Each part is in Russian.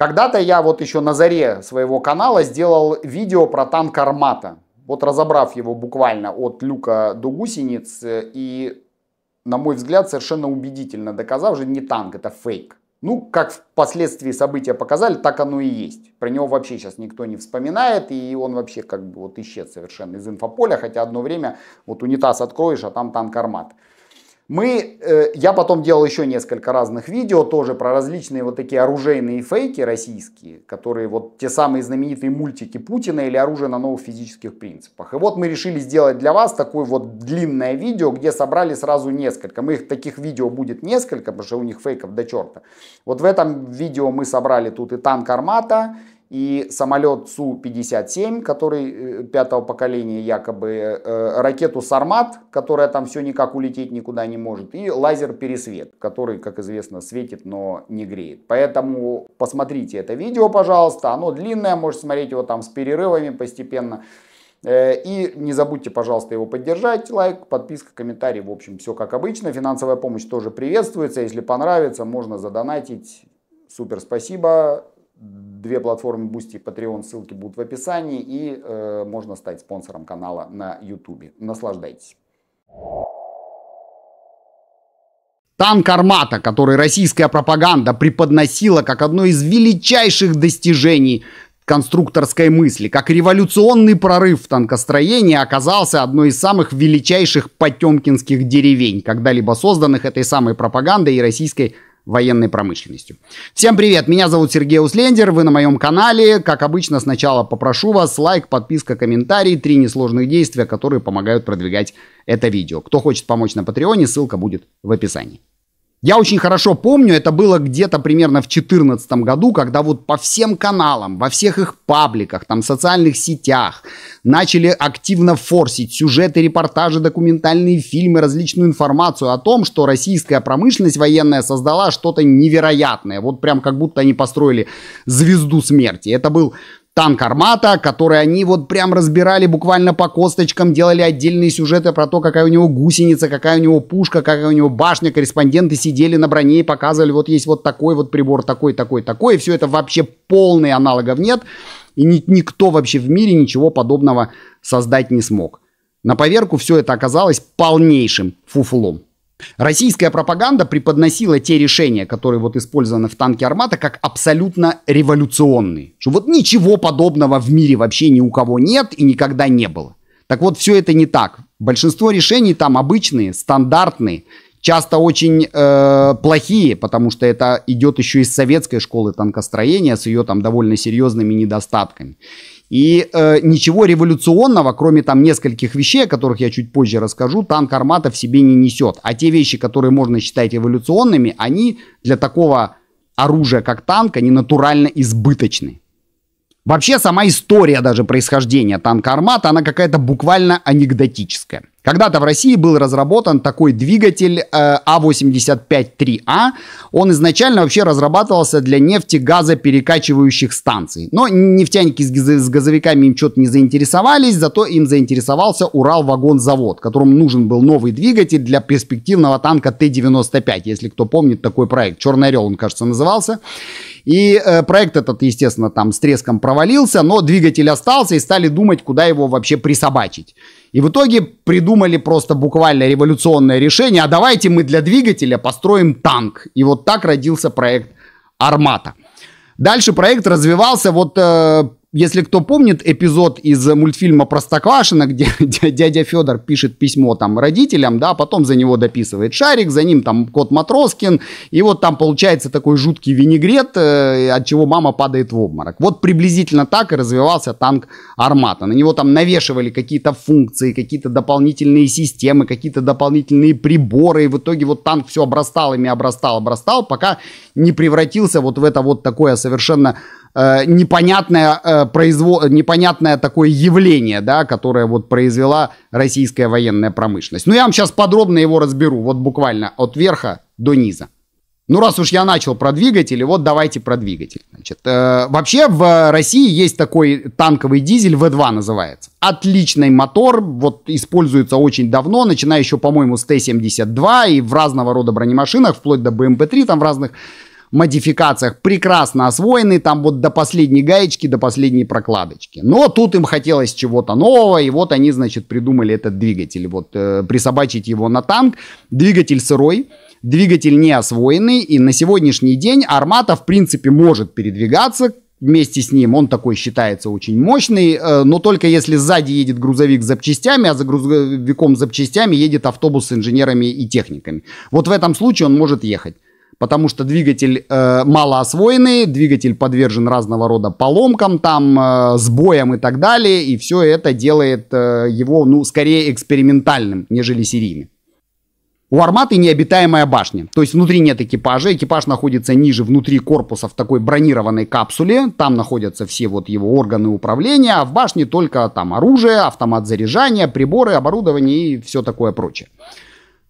Когда-то я вот еще на заре своего канала сделал видео про танк Армата. Вот разобрав его буквально от люка до гусениц э, и, на мой взгляд, совершенно убедительно доказав, что не танк, это фейк. Ну, как впоследствии события показали, так оно и есть. Про него вообще сейчас никто не вспоминает, и он вообще как бы вот исчез совершенно из инфополя, хотя одно время вот унитаз откроешь, а там танк Армат. Мы, э, я потом делал еще несколько разных видео тоже про различные вот такие оружейные фейки российские, которые вот те самые знаменитые мультики Путина или оружие на новых физических принципах. И вот мы решили сделать для вас такое вот длинное видео, где собрали сразу несколько. Мы их таких видео будет несколько, потому что у них фейков до черта. Вот в этом видео мы собрали тут и танк Армата, и самолет Су-57, который э, пятого поколения якобы, э, ракету «Сармат», которая там все никак улететь никуда не может, и лазер-пересвет, который, как известно, светит, но не греет. Поэтому посмотрите это видео, пожалуйста, оно длинное, можете смотреть его там с перерывами постепенно. Э, и не забудьте, пожалуйста, его поддержать. Лайк, подписка, комментарий. В общем, все как обычно. Финансовая помощь тоже приветствуется. Если понравится, можно задонатить. Супер, спасибо. Две платформы Boosty и Patreon, ссылки будут в описании. И э, можно стать спонсором канала на YouTube. Наслаждайтесь. Танк «Армата», который российская пропаганда преподносила как одно из величайших достижений конструкторской мысли, как революционный прорыв в танкостроении оказался одной из самых величайших потемкинских деревень, когда-либо созданных этой самой пропагандой и российской военной промышленностью. Всем привет, меня зовут Сергей Услендер, вы на моем канале. Как обычно, сначала попрошу вас лайк, подписка, комментарий, три несложных действия, которые помогают продвигать это видео. Кто хочет помочь на Патреоне, ссылка будет в описании. Я очень хорошо помню, это было где-то примерно в 2014 году, когда вот по всем каналам, во всех их пабликах, там, социальных сетях начали активно форсить сюжеты, репортажи, документальные фильмы, различную информацию о том, что российская промышленность военная создала что-то невероятное. Вот прям как будто они построили звезду смерти. Это был танк «Армата», который они вот прям разбирали буквально по косточкам, делали отдельные сюжеты про то, какая у него гусеница, какая у него пушка, какая у него башня. Корреспонденты сидели на броне и показывали, вот есть вот такой вот прибор, такой, такой, такой. И все это вообще полный аналогов нет. И ни, никто вообще в мире ничего подобного создать не смог. На поверку все это оказалось полнейшим фуфлом. Российская пропаганда преподносила те решения, которые вот использованы в танке «Армата», как абсолютно революционные. Что вот ничего подобного в мире вообще ни у кого нет и никогда не было. Так вот, все это не так. Большинство решений там обычные, стандартные, часто очень э, плохие, потому что это идет еще из советской школы танкостроения с ее там довольно серьезными недостатками. И э, ничего революционного, кроме там нескольких вещей, о которых я чуть позже расскажу, танк «Армата» в себе не несет. А те вещи, которые можно считать революционными, они для такого оружия, как танк, они натурально избыточны. Вообще сама история даже происхождения танка «Армата», она какая-то буквально анекдотическая. Когда-то в России был разработан такой двигатель А85-3А. Э, а. Он изначально вообще разрабатывался для нефтегазоперекачивающих станций. Но нефтяники с, газовиками им что-то не заинтересовались, зато им заинтересовался Урал-вагонзавод, которому нужен был новый двигатель для перспективного танка Т-95, если кто помнит такой проект. «Черный орел» он, кажется, назывался. И э, проект этот, естественно, там с треском провалился, но двигатель остался и стали думать, куда его вообще присобачить. И в итоге придумали просто буквально революционное решение, а давайте мы для двигателя построим танк. И вот так родился проект «Армата». Дальше проект развивался, вот э, если кто помнит эпизод из э, мультфильма «Простоквашино», где дядя Федор пишет письмо там родителям, да, а потом за него дописывает Шарик, за ним там кот Матроскин, и вот там получается такой жуткий винегрет, э, от чего мама падает в обморок. Вот приблизительно так и развивался танк «Армата». На него там навешивали какие-то функции, какие-то дополнительные системы, какие-то дополнительные приборы, и в итоге вот танк все обрастал ими, обрастал, обрастал, пока не превратился вот в это вот такое совершенно э, непонятное, э, произвол... непонятное такое явление, да, которое вот произвела российская военная промышленность. Ну, я вам сейчас подробно его разберу, вот буквально от верха до низа. Ну, раз уж я начал про двигатели, вот давайте про двигатель. Значит, э, вообще в России есть такой танковый дизель, V2 называется. Отличный мотор, вот используется очень давно, начиная еще, по-моему, с Т-72 и в разного рода бронемашинах, вплоть до БМП-3 эм там в разных модификациях прекрасно освоены, там вот до последней гаечки, до последней прокладочки. Но тут им хотелось чего-то нового, и вот они, значит, придумали этот двигатель, вот э, присобачить его на танк. Двигатель сырой, двигатель не освоенный, и на сегодняшний день Армата, в принципе, может передвигаться, вместе с ним, он такой считается очень мощный, э, но только если сзади едет грузовик с запчастями, а за грузовиком с запчастями едет автобус с инженерами и техниками. Вот в этом случае он может ехать потому что двигатель э, мало освоенный, двигатель подвержен разного рода поломкам, там, э, сбоям и так далее, и все это делает э, его, ну, скорее экспериментальным, нежели серийным. У арматы необитаемая башня, то есть внутри нет экипажа, экипаж находится ниже внутри корпуса в такой бронированной капсуле, там находятся все вот его органы управления, а в башне только там оружие, автомат заряжания, приборы, оборудование и все такое прочее.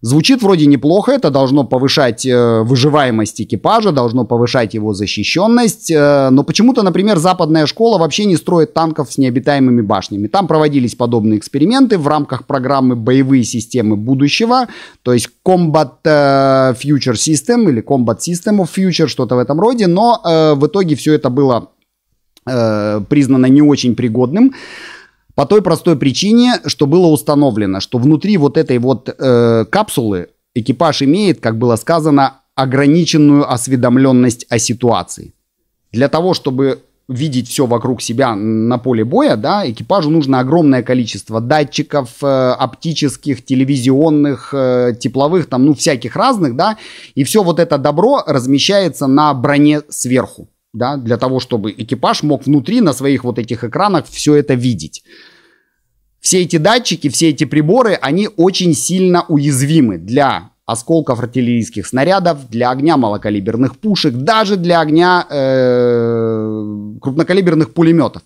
Звучит вроде неплохо, это должно повышать э, выживаемость экипажа, должно повышать его защищенность, э, но почему-то, например, западная школа вообще не строит танков с необитаемыми башнями. Там проводились подобные эксперименты в рамках программы «Боевые системы будущего», то есть Combat э, Future System или Combat System of Future, что-то в этом роде, но э, в итоге все это было э, признано не очень пригодным. По той простой причине, что было установлено, что внутри вот этой вот э, капсулы экипаж имеет, как было сказано, ограниченную осведомленность о ситуации. Для того, чтобы видеть все вокруг себя на поле боя, да, экипажу нужно огромное количество датчиков, э, оптических, телевизионных, э, тепловых, там, ну, всяких разных, да, и все вот это добро размещается на броне сверху да, для того, чтобы экипаж мог внутри на своих вот этих экранах все это видеть. Все эти датчики, все эти приборы, они очень сильно уязвимы для осколков артиллерийских снарядов, для огня малокалиберных пушек, даже для огня э, крупнокалиберных пулеметов.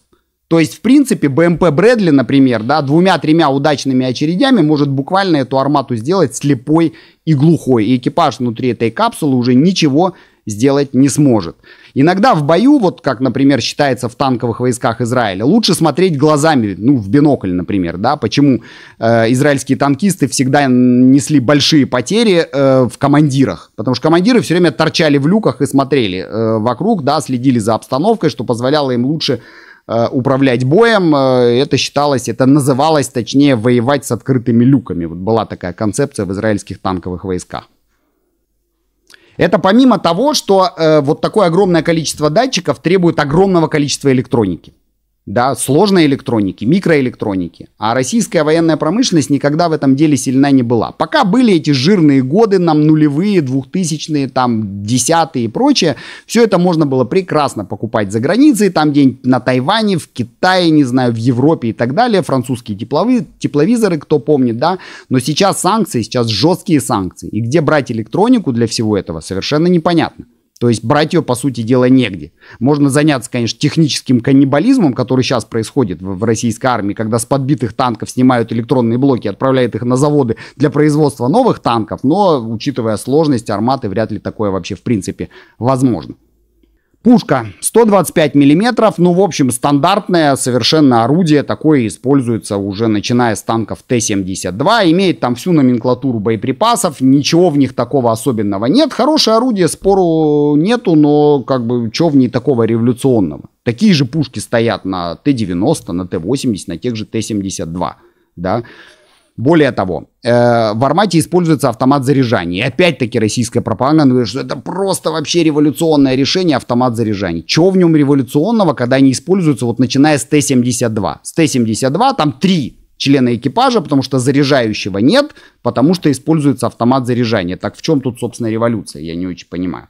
То есть, в принципе, БМП эм Брэдли, например, да, двумя-тремя удачными очередями может буквально эту армату сделать слепой и глухой. И экипаж внутри этой капсулы уже ничего не сделать не сможет. Иногда в бою, вот как, например, считается в танковых войсках Израиля, лучше смотреть глазами, ну, в бинокль, например, да, почему э, израильские танкисты всегда несли большие потери э, в командирах, потому что командиры все время торчали в люках и смотрели э, вокруг, да, следили за обстановкой, что позволяло им лучше э, управлять боем. Э, это считалось, это называлось, точнее, воевать с открытыми люками. Вот была такая концепция в израильских танковых войсках. Это помимо того, что э, вот такое огромное количество датчиков требует огромного количества электроники да, сложной электроники, микроэлектроники. А российская военная промышленность никогда в этом деле сильна не была. Пока были эти жирные годы, нам нулевые, двухтысячные, там, десятые и прочее, все это можно было прекрасно покупать за границей, там где на Тайване, в Китае, не знаю, в Европе и так далее, французские теплови, тепловизоры, кто помнит, да, но сейчас санкции, сейчас жесткие санкции. И где брать электронику для всего этого, совершенно непонятно. То есть брать ее, по сути дела, негде. Можно заняться, конечно, техническим каннибализмом, который сейчас происходит в, в российской армии, когда с подбитых танков снимают электронные блоки, отправляют их на заводы для производства новых танков, но, учитывая сложность арматы, вряд ли такое вообще в принципе возможно. Пушка 125 миллиметров, ну, в общем, стандартное совершенно орудие, такое используется уже начиная с танков Т-72, имеет там всю номенклатуру боеприпасов, ничего в них такого особенного нет, хорошее орудие, спору нету, но как бы чего в ней такого революционного? Такие же пушки стоят на Т-90, на Т-80, на тех же Т-72, да, более того, э, в Армате используется автомат заряжания. И опять-таки российская пропаганда говорит, что это просто вообще революционное решение автомат заряжания. Чего в нем революционного, когда они используются вот начиная с Т-72? С Т-72 там три члена экипажа, потому что заряжающего нет, потому что используется автомат заряжания. Так в чем тут, собственно, революция? Я не очень понимаю.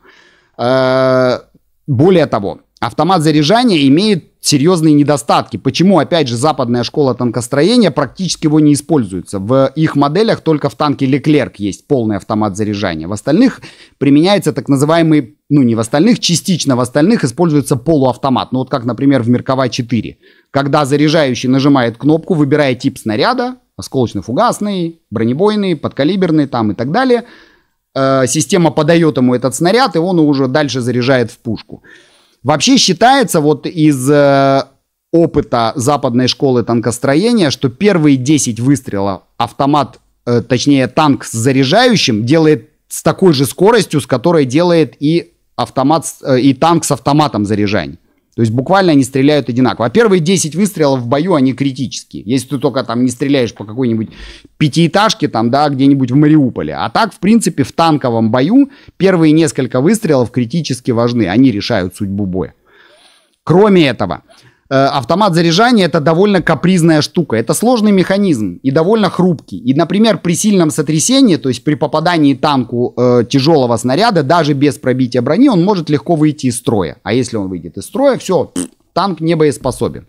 Э, более того, автомат заряжания имеет серьезные недостатки. Почему, опять же, западная школа танкостроения практически его не используется. В их моделях только в танке Леклерк есть полный автомат заряжания. В остальных применяется так называемый, ну не в остальных, частично в остальных используется полуавтомат. Ну вот как, например, в Меркава-4. Когда заряжающий нажимает кнопку, выбирая тип снаряда, осколочно-фугасный, бронебойный, подкалиберный там и так далее, э, система подает ему этот снаряд, и он уже дальше заряжает в пушку. Вообще считается вот из э, опыта западной школы танкостроения, что первые 10 выстрелов автомат, э, точнее танк с заряжающим делает с такой же скоростью, с которой делает и автомат, э, и танк с автоматом заряжания. То есть буквально они стреляют одинаково. А первые 10 выстрелов в бою, они критические. Если ты только там не стреляешь по какой-нибудь пятиэтажке, там, да, где-нибудь в Мариуполе. А так, в принципе, в танковом бою первые несколько выстрелов критически важны. Они решают судьбу боя. Кроме этого, Э, автомат заряжания это довольно капризная штука. Это сложный механизм и довольно хрупкий. И, например, при сильном сотрясении, то есть при попадании танку э, тяжелого снаряда, даже без пробития брони, он может легко выйти из строя. А если он выйдет из строя, все, танк не боеспособен.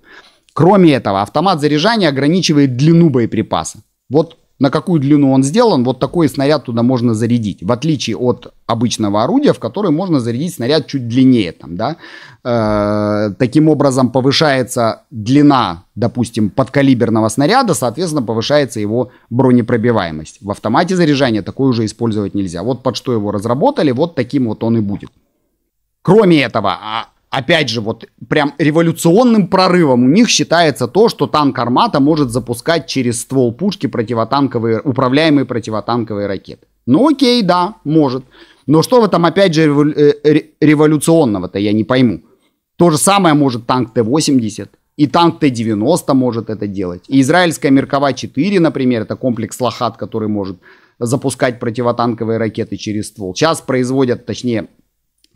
Кроме этого, автомат заряжания ограничивает длину боеприпаса. Вот на какую длину он сделан, вот такой снаряд туда можно зарядить. В отличие от обычного орудия, в которое можно зарядить снаряд чуть длиннее. Там, да? э, таким образом повышается длина, допустим, подкалиберного снаряда, соответственно, повышается его бронепробиваемость. В автомате заряжания такое уже использовать нельзя. Вот под что его разработали, вот таким вот он и будет. Кроме этого, а опять же, вот прям революционным прорывом у них считается то, что танк «Армата» может запускать через ствол пушки противотанковые, управляемые противотанковые ракеты. Ну окей, да, может. Но что в этом, опять же, э, революционного-то, я не пойму. То же самое может танк Т-80, и танк Т-90 может это делать. И израильская Меркава-4, например, это комплекс «Лохат», который может запускать противотанковые ракеты через ствол. Сейчас производят, точнее,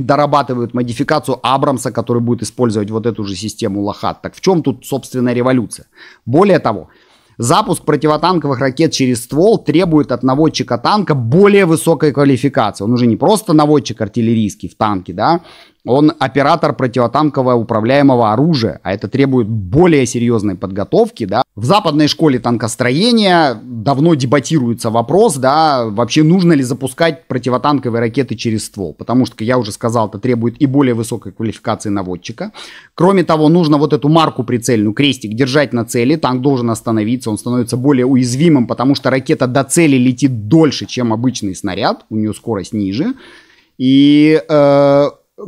дорабатывают модификацию Абрамса, который будет использовать вот эту же систему Лохат. Так в чем тут, собственно, революция? Более того, запуск противотанковых ракет через ствол требует от наводчика танка более высокой квалификации. Он уже не просто наводчик артиллерийский в танке, да, он оператор противотанкового управляемого оружия, а это требует более серьезной подготовки, да. В западной школе танкостроения давно дебатируется вопрос, да, вообще нужно ли запускать противотанковые ракеты через ствол, потому что, как я уже сказал, это требует и более высокой квалификации наводчика. Кроме того, нужно вот эту марку прицельную, крестик, держать на цели, танк должен остановиться, он становится более уязвимым, потому что ракета до цели летит дольше, чем обычный снаряд, у нее скорость ниже. И э,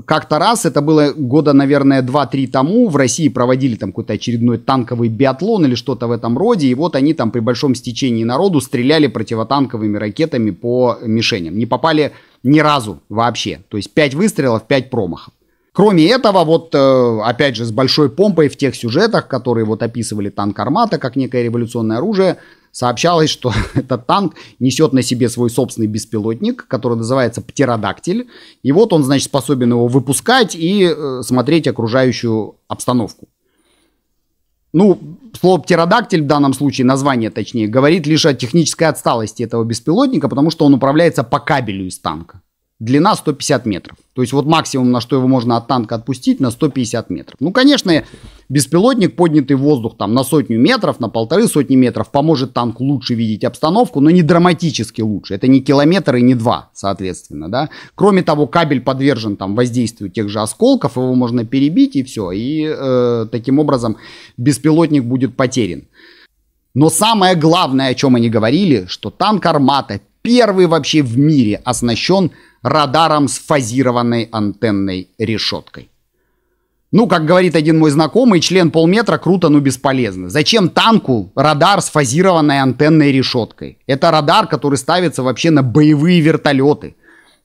как-то раз, это было года, наверное, 2-3 тому, в России проводили там какой-то очередной танковый биатлон или что-то в этом роде, и вот они там при большом стечении народу стреляли противотанковыми ракетами по мишеням. Не попали ни разу вообще. То есть 5 выстрелов, 5 промахов. Кроме этого, вот э, опять же с большой помпой в тех сюжетах, которые вот описывали танк Армата как некое революционное оружие, сообщалось, что этот танк несет на себе свой собственный беспилотник, который называется птеродактиль. И вот он, значит, способен его выпускать и э, смотреть окружающую обстановку. Ну, слово птеродактиль в данном случае, название точнее, говорит лишь о технической отсталости этого беспилотника, потому что он управляется по кабелю из танка длина 150 метров. То есть вот максимум, на что его можно от танка отпустить, на 150 метров. Ну, конечно, беспилотник, поднятый в воздух там на сотню метров, на полторы сотни метров, поможет танк лучше видеть обстановку, но не драматически лучше. Это не километр и не два, соответственно, да. Кроме того, кабель подвержен там воздействию тех же осколков, его можно перебить и все. И э, таким образом беспилотник будет потерян. Но самое главное, о чем они говорили, что танк «Армата» первый вообще в мире оснащен радаром с фазированной антенной решеткой. Ну, как говорит один мой знакомый, член полметра круто, но бесполезно. Зачем танку радар с фазированной антенной решеткой? Это радар, который ставится вообще на боевые вертолеты,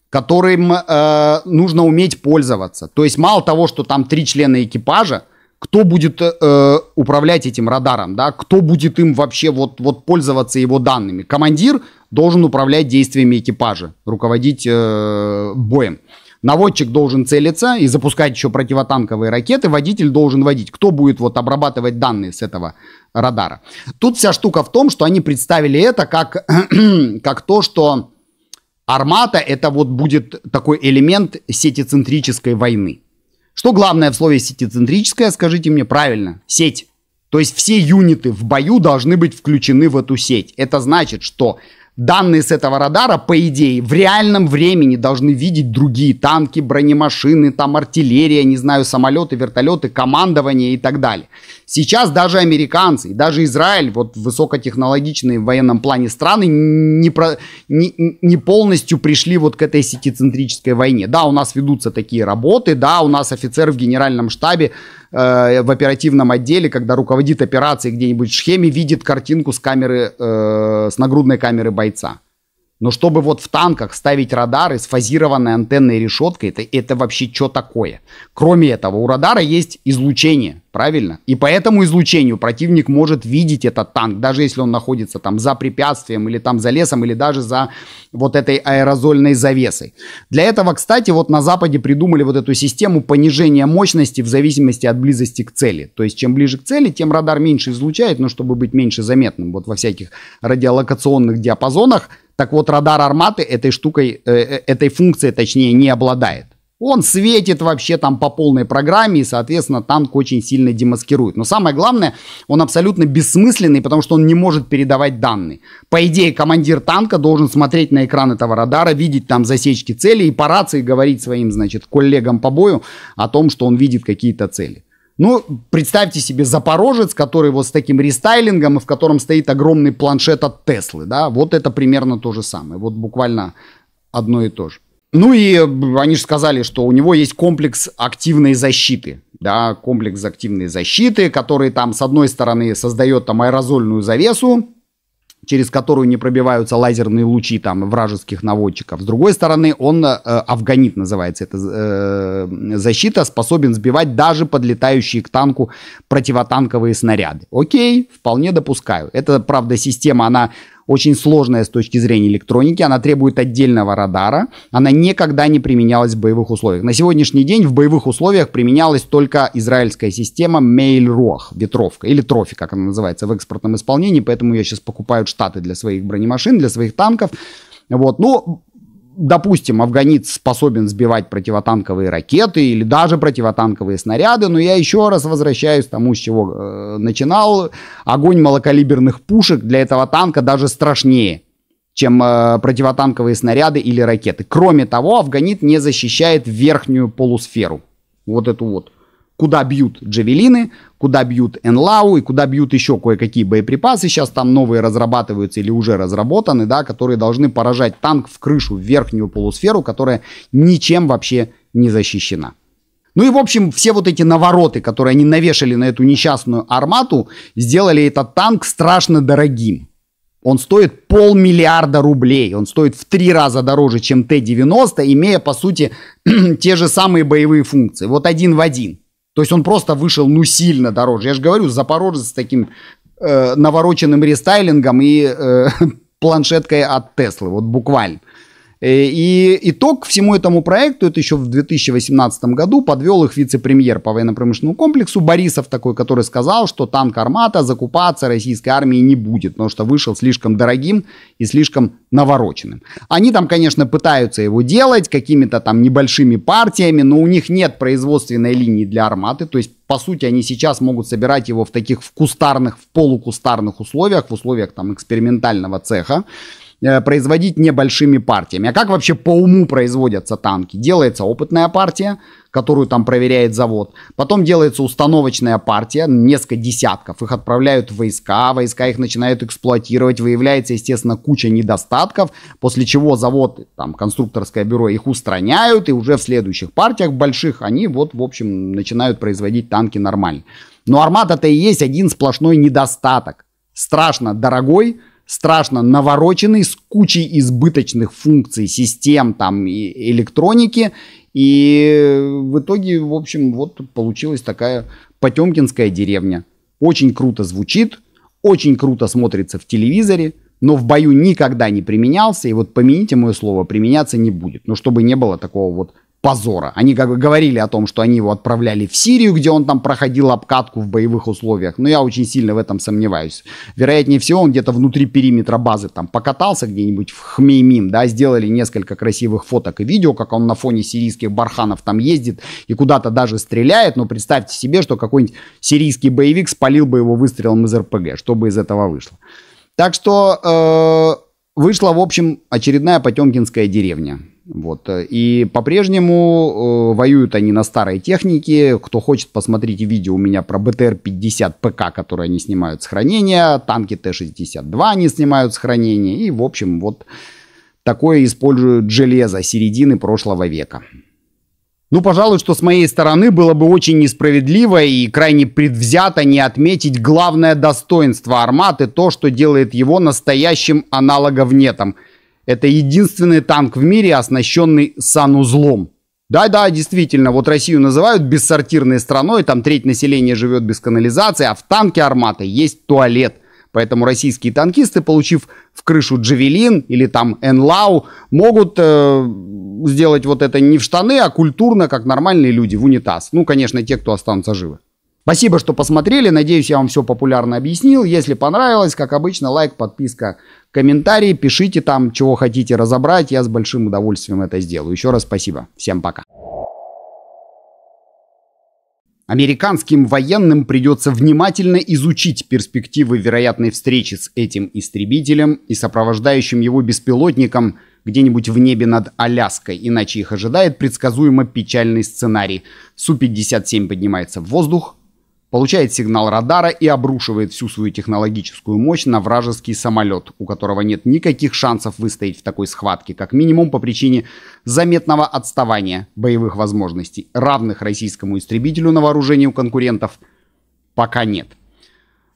которым э, нужно уметь пользоваться. То есть мало того, что там три члена экипажа – кто будет э, э, управлять этим радаром, да, кто будет им вообще вот, вот пользоваться его данными. Командир должен управлять действиями экипажа, руководить э, боем. Наводчик должен целиться и запускать еще противотанковые ракеты, водитель должен водить. Кто будет вот обрабатывать данные с этого радара? Тут вся штука в том, что они представили это как, как то, что армата это вот будет такой элемент сетицентрической войны. Что главное в слове сетицентрическое, скажите мне правильно, сеть. То есть все юниты в бою должны быть включены в эту сеть. Это значит, что Данные с этого радара, по идее, в реальном времени должны видеть другие танки, бронемашины, там артиллерия, не знаю, самолеты, вертолеты, командование и так далее. Сейчас даже американцы, даже Израиль, вот высокотехнологичные в военном плане страны, не, про, не, не полностью пришли вот к этой сетицентрической войне. Да, у нас ведутся такие работы, да, у нас офицер в генеральном штабе э, в оперативном отделе, когда руководит операцией где-нибудь в схеме, видит картинку с камеры, э, с нагрудной камеры бойца. Но чтобы вот в танках ставить радары с фазированной антенной решеткой, это, это вообще что такое? Кроме этого, у радара есть излучение – правильно? И поэтому излучению противник может видеть этот танк, даже если он находится там за препятствием или там за лесом, или даже за вот этой аэрозольной завесой. Для этого, кстати, вот на Западе придумали вот эту систему понижения мощности в зависимости от близости к цели. То есть чем ближе к цели, тем радар меньше излучает, но чтобы быть меньше заметным вот во всяких радиолокационных диапазонах. Так вот, радар арматы этой штукой, э, э этой функцией, точнее, не обладает. Он светит вообще там по полной программе, и, соответственно, танк очень сильно демаскирует. Но самое главное, он абсолютно бессмысленный, потому что он не может передавать данные. По идее, командир танка должен смотреть на экран этого радара, видеть там засечки цели и по рации говорить своим, значит, коллегам по бою о том, что он видит какие-то цели. Ну, представьте себе Запорожец, который вот с таким рестайлингом, и в котором стоит огромный планшет от Теслы, да, вот это примерно то же самое, вот буквально одно и то же. Ну и э, они же сказали, что у него есть комплекс активной защиты. Да, комплекс активной защиты, который там с одной стороны создает там аэрозольную завесу, через которую не пробиваются лазерные лучи там вражеских наводчиков. С другой стороны, он э, афганит называется эта э, защита, способен сбивать даже подлетающие к танку противотанковые снаряды. Окей, вполне допускаю. Это, правда, система, она очень сложная с точки зрения электроники, она требует отдельного радара, она никогда не применялась в боевых условиях. На сегодняшний день в боевых условиях применялась только израильская система Мейль-Рох, ветровка или трофи, как она называется, в экспортном исполнении, поэтому ее сейчас покупают штаты для своих бронемашин, для своих танков. Вот, ну, допустим, афганец способен сбивать противотанковые ракеты или даже противотанковые снаряды, но я еще раз возвращаюсь к тому, с чего э, начинал. Огонь малокалиберных пушек для этого танка даже страшнее, чем э, противотанковые снаряды или ракеты. Кроме того, афганит не защищает верхнюю полусферу. Вот эту вот куда бьют джавелины, куда бьют Энлау и куда бьют еще кое-какие боеприпасы. Сейчас там новые разрабатываются или уже разработаны, да, которые должны поражать танк в крышу, в верхнюю полусферу, которая ничем вообще не защищена. Ну и, в общем, все вот эти навороты, которые они навешали на эту несчастную армату, сделали этот танк страшно дорогим. Он стоит полмиллиарда рублей. Он стоит в три раза дороже, чем Т-90, имея, по сути, те же самые боевые функции. Вот один в один. То есть он просто вышел, ну, сильно дороже. Я же говорю, Запорожец с таким э, навороченным рестайлингом и э, планшеткой от Теслы, вот буквально. Э, и итог всему этому проекту, это еще в 2018 году, подвел их вице-премьер по военно-промышленному комплексу Борисов такой, который сказал, что танк «Армата» закупаться российской армии не будет, потому что вышел слишком дорогим и слишком навороченным. Они там, конечно, пытаются его делать какими-то там небольшими партиями, но у них нет производственной линии для «Арматы», то есть по сути, они сейчас могут собирать его в таких в кустарных, в полукустарных условиях, в условиях там экспериментального цеха. Э, производить небольшими партиями. А как вообще по уму производятся танки? Делается опытная партия, которую там проверяет завод. Потом делается установочная партия, несколько десятков. Их отправляют в войска, войска их начинают эксплуатировать. Выявляется, естественно, куча недостатков, после чего завод, там, конструкторское бюро их устраняют, и уже в следующих партиях больших они вот, в общем, начинают производить танки нормально. Но армата-то и есть один сплошной недостаток. Страшно дорогой, страшно навороченный с кучей избыточных функций, систем там и электроники. И в итоге, в общем, вот получилась такая потемкинская деревня. Очень круто звучит, очень круто смотрится в телевизоре, но в бою никогда не применялся, и вот помяните мое слово, применяться не будет. Но чтобы не было такого вот позора. Они как бы говорили о том, что они его отправляли в Сирию, где он там проходил обкатку в боевых условиях, но я очень сильно в этом сомневаюсь. Вероятнее всего, он где-то внутри периметра базы там покатался где-нибудь в Хмеймим, да, сделали несколько красивых фоток и видео, как он на фоне сирийских барханов там ездит и куда-то даже стреляет, но представьте себе, что какой-нибудь сирийский боевик спалил бы его выстрелом из РПГ, что бы из этого вышло. Так что э, вышла, в общем, очередная потемкинская деревня. Вот. И по-прежнему э, воюют они на старой технике. Кто хочет, посмотрите видео у меня про БТР-50 ПК, которые они снимают с хранения. Танки Т-62 они снимают с хранения. И, в общем, вот такое используют железо середины прошлого века. Ну, пожалуй, что с моей стороны было бы очень несправедливо и крайне предвзято не отметить главное достоинство Арматы, то, что делает его настоящим аналоговнетом – это единственный танк в мире, оснащенный санузлом. Да-да, действительно, вот Россию называют бессортирной страной, там треть населения живет без канализации, а в танке «Армата» есть туалет. Поэтому российские танкисты, получив в крышу «Джавелин» или там «Энлау», могут э, сделать вот это не в штаны, а культурно, как нормальные люди, в унитаз. Ну, конечно, те, кто останутся живы. Спасибо, что посмотрели. Надеюсь, я вам все популярно объяснил. Если понравилось, как обычно, лайк, подписка, комментарии. Пишите там, чего хотите разобрать. Я с большим удовольствием это сделаю. Еще раз спасибо. Всем пока. Американским военным придется внимательно изучить перспективы вероятной встречи с этим истребителем и сопровождающим его беспилотником где-нибудь в небе над Аляской, иначе их ожидает предсказуемо печальный сценарий. Су-57 поднимается в воздух, получает сигнал радара и обрушивает всю свою технологическую мощь на вражеский самолет, у которого нет никаких шансов выстоять в такой схватке, как минимум по причине заметного отставания боевых возможностей, равных российскому истребителю на вооружении у конкурентов, пока нет.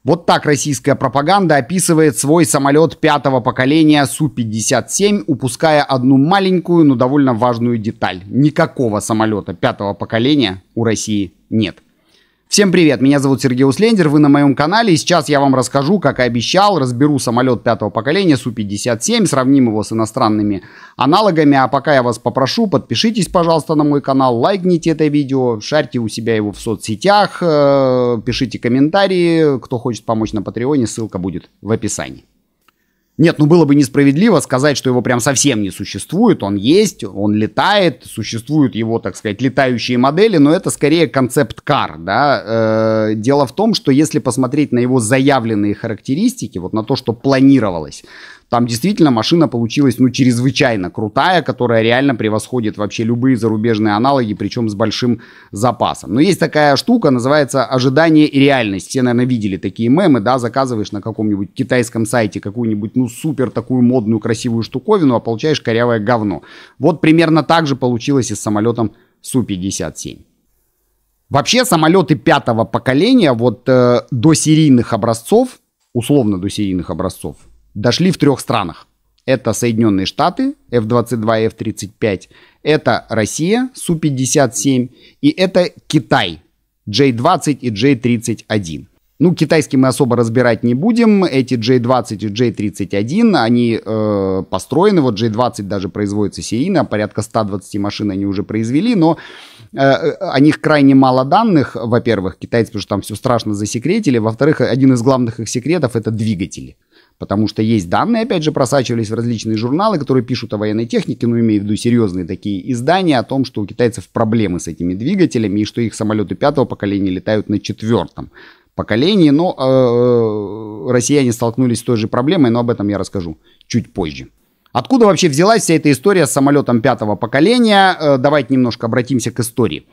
Вот так российская пропаганда описывает свой самолет пятого поколения Су-57, упуская одну маленькую, но довольно важную деталь. Никакого самолета пятого поколения у России нет. Всем привет, меня зовут Сергей Услендер, вы на моем канале, и сейчас я вам расскажу, как и обещал, разберу самолет пятого поколения Су-57, сравним его с иностранными аналогами, а пока я вас попрошу, подпишитесь, пожалуйста, на мой канал, лайкните это видео, шарьте у себя его в соцсетях, э, пишите комментарии, кто хочет помочь на Патреоне, ссылка будет в описании. Нет, ну было бы несправедливо сказать, что его прям совсем не существует. Он есть, он летает, существуют его, так сказать, летающие модели, но это скорее концепт-кар, да. Э, дело в том, что если посмотреть на его заявленные характеристики, вот на то, что планировалось, там действительно машина получилась, ну, чрезвычайно крутая, которая реально превосходит вообще любые зарубежные аналоги, причем с большим запасом. Но есть такая штука, называется ожидание и реальность. Все, наверное, видели такие мемы, да, заказываешь на каком-нибудь китайском сайте какую-нибудь, ну, супер такую модную красивую штуковину, а получаешь корявое говно. Вот примерно так же получилось и с самолетом Су-57. Вообще самолеты пятого поколения, вот э, до серийных образцов, условно до серийных образцов, дошли в трех странах. Это Соединенные Штаты, F-22, F-35, это Россия, Су-57 и это Китай, J-20 и J-31. Ну, китайский мы особо разбирать не будем. Эти J20 и J31, они э, построены. Вот J20 даже производится серийно. А порядка 120 машин они уже произвели. Но э, о них крайне мало данных. Во-первых, китайцы, потому что там все страшно засекретили. Во-вторых, один из главных их секретов – это двигатели. Потому что есть данные, опять же, просачивались в различные журналы, которые пишут о военной технике, ну, имею в виду серьезные такие издания о том, что у китайцев проблемы с этими двигателями и что их самолеты пятого поколения летают на четвертом поколении. Но э, э россияне столкнулись с той же проблемой, но об этом я расскажу чуть позже. Откуда вообще взялась вся эта история с самолетом пятого поколения? Э, давайте немножко обратимся к истории.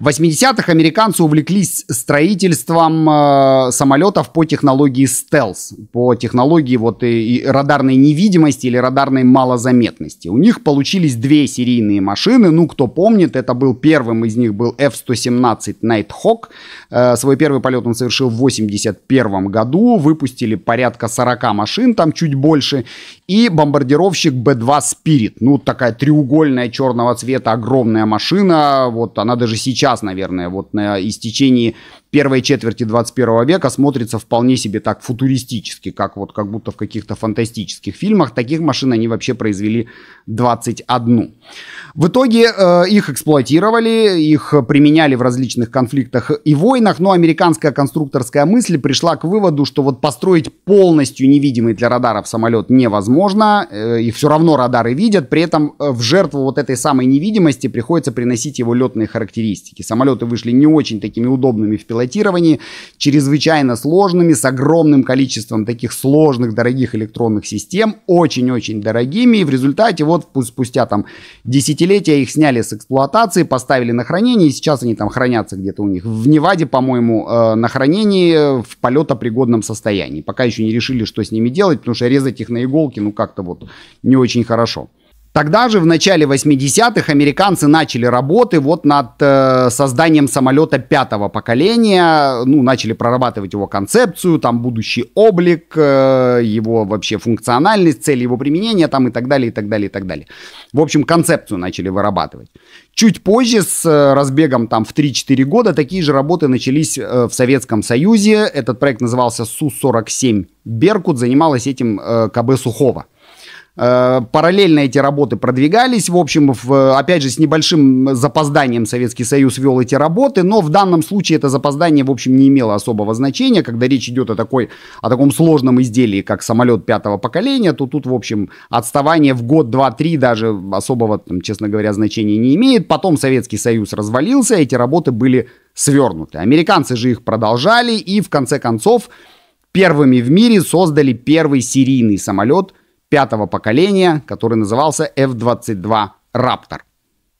В 80-х американцы увлеклись строительством э, самолетов по технологии стелс, по технологии вот и, и радарной невидимости или радарной малозаметности. У них получились две серийные машины. Ну, кто помнит, это был первым из них был F-117 Nighthawk. Э, свой первый полет он совершил в 81 году. Выпустили порядка 40 машин, там чуть больше и бомбардировщик Б-2 Spirit. Ну, такая треугольная черного цвета огромная машина. Вот она даже сейчас, наверное, вот на истечении первой четверти 21 века смотрится вполне себе так футуристически, как вот как будто в каких-то фантастических фильмах. Таких машин они вообще произвели 21. В итоге э, их эксплуатировали, их применяли в различных конфликтах и войнах, но американская конструкторская мысль пришла к выводу, что вот построить полностью невидимый для радаров самолет невозможно, э, и все равно радары видят, при этом э, в жертву вот этой самой невидимости приходится приносить его летные характеристики. Самолеты вышли не очень такими удобными в пилотировании, пилотировании, чрезвычайно сложными, с огромным количеством таких сложных, дорогих электронных систем, очень-очень дорогими, и в результате вот спустя там десятилетия их сняли с эксплуатации, поставили на хранение, и сейчас они там хранятся где-то у них в Неваде, по-моему, э, на хранении э, в полетопригодном состоянии. Пока еще не решили, что с ними делать, потому что резать их на иголки, ну как-то вот не очень хорошо. Тогда же, в начале 80-х, американцы начали работы вот над э, созданием самолета пятого поколения, ну, начали прорабатывать его концепцию, там, будущий облик, э, его вообще функциональность, цели его применения, там, и так далее, и так далее, и так далее. В общем, концепцию начали вырабатывать. Чуть позже, с э, разбегом, там, в 3-4 года, такие же работы начались э, в Советском Союзе. Этот проект назывался Су-47 «Беркут», занималась этим э, КБ Сухого. Э, параллельно эти работы продвигались, в общем, в, опять же, с небольшим запозданием Советский Союз вел эти работы, но в данном случае это запоздание, в общем, не имело особого значения, когда речь идет о, такой, о таком сложном изделии, как самолет пятого поколения, то тут, в общем, отставание в год, два, три даже особого, там, честно говоря, значения не имеет. Потом Советский Союз развалился, эти работы были свернуты. Американцы же их продолжали и, в конце концов, первыми в мире создали первый серийный самолет – пятого поколения, который назывался F-22 «Раптор».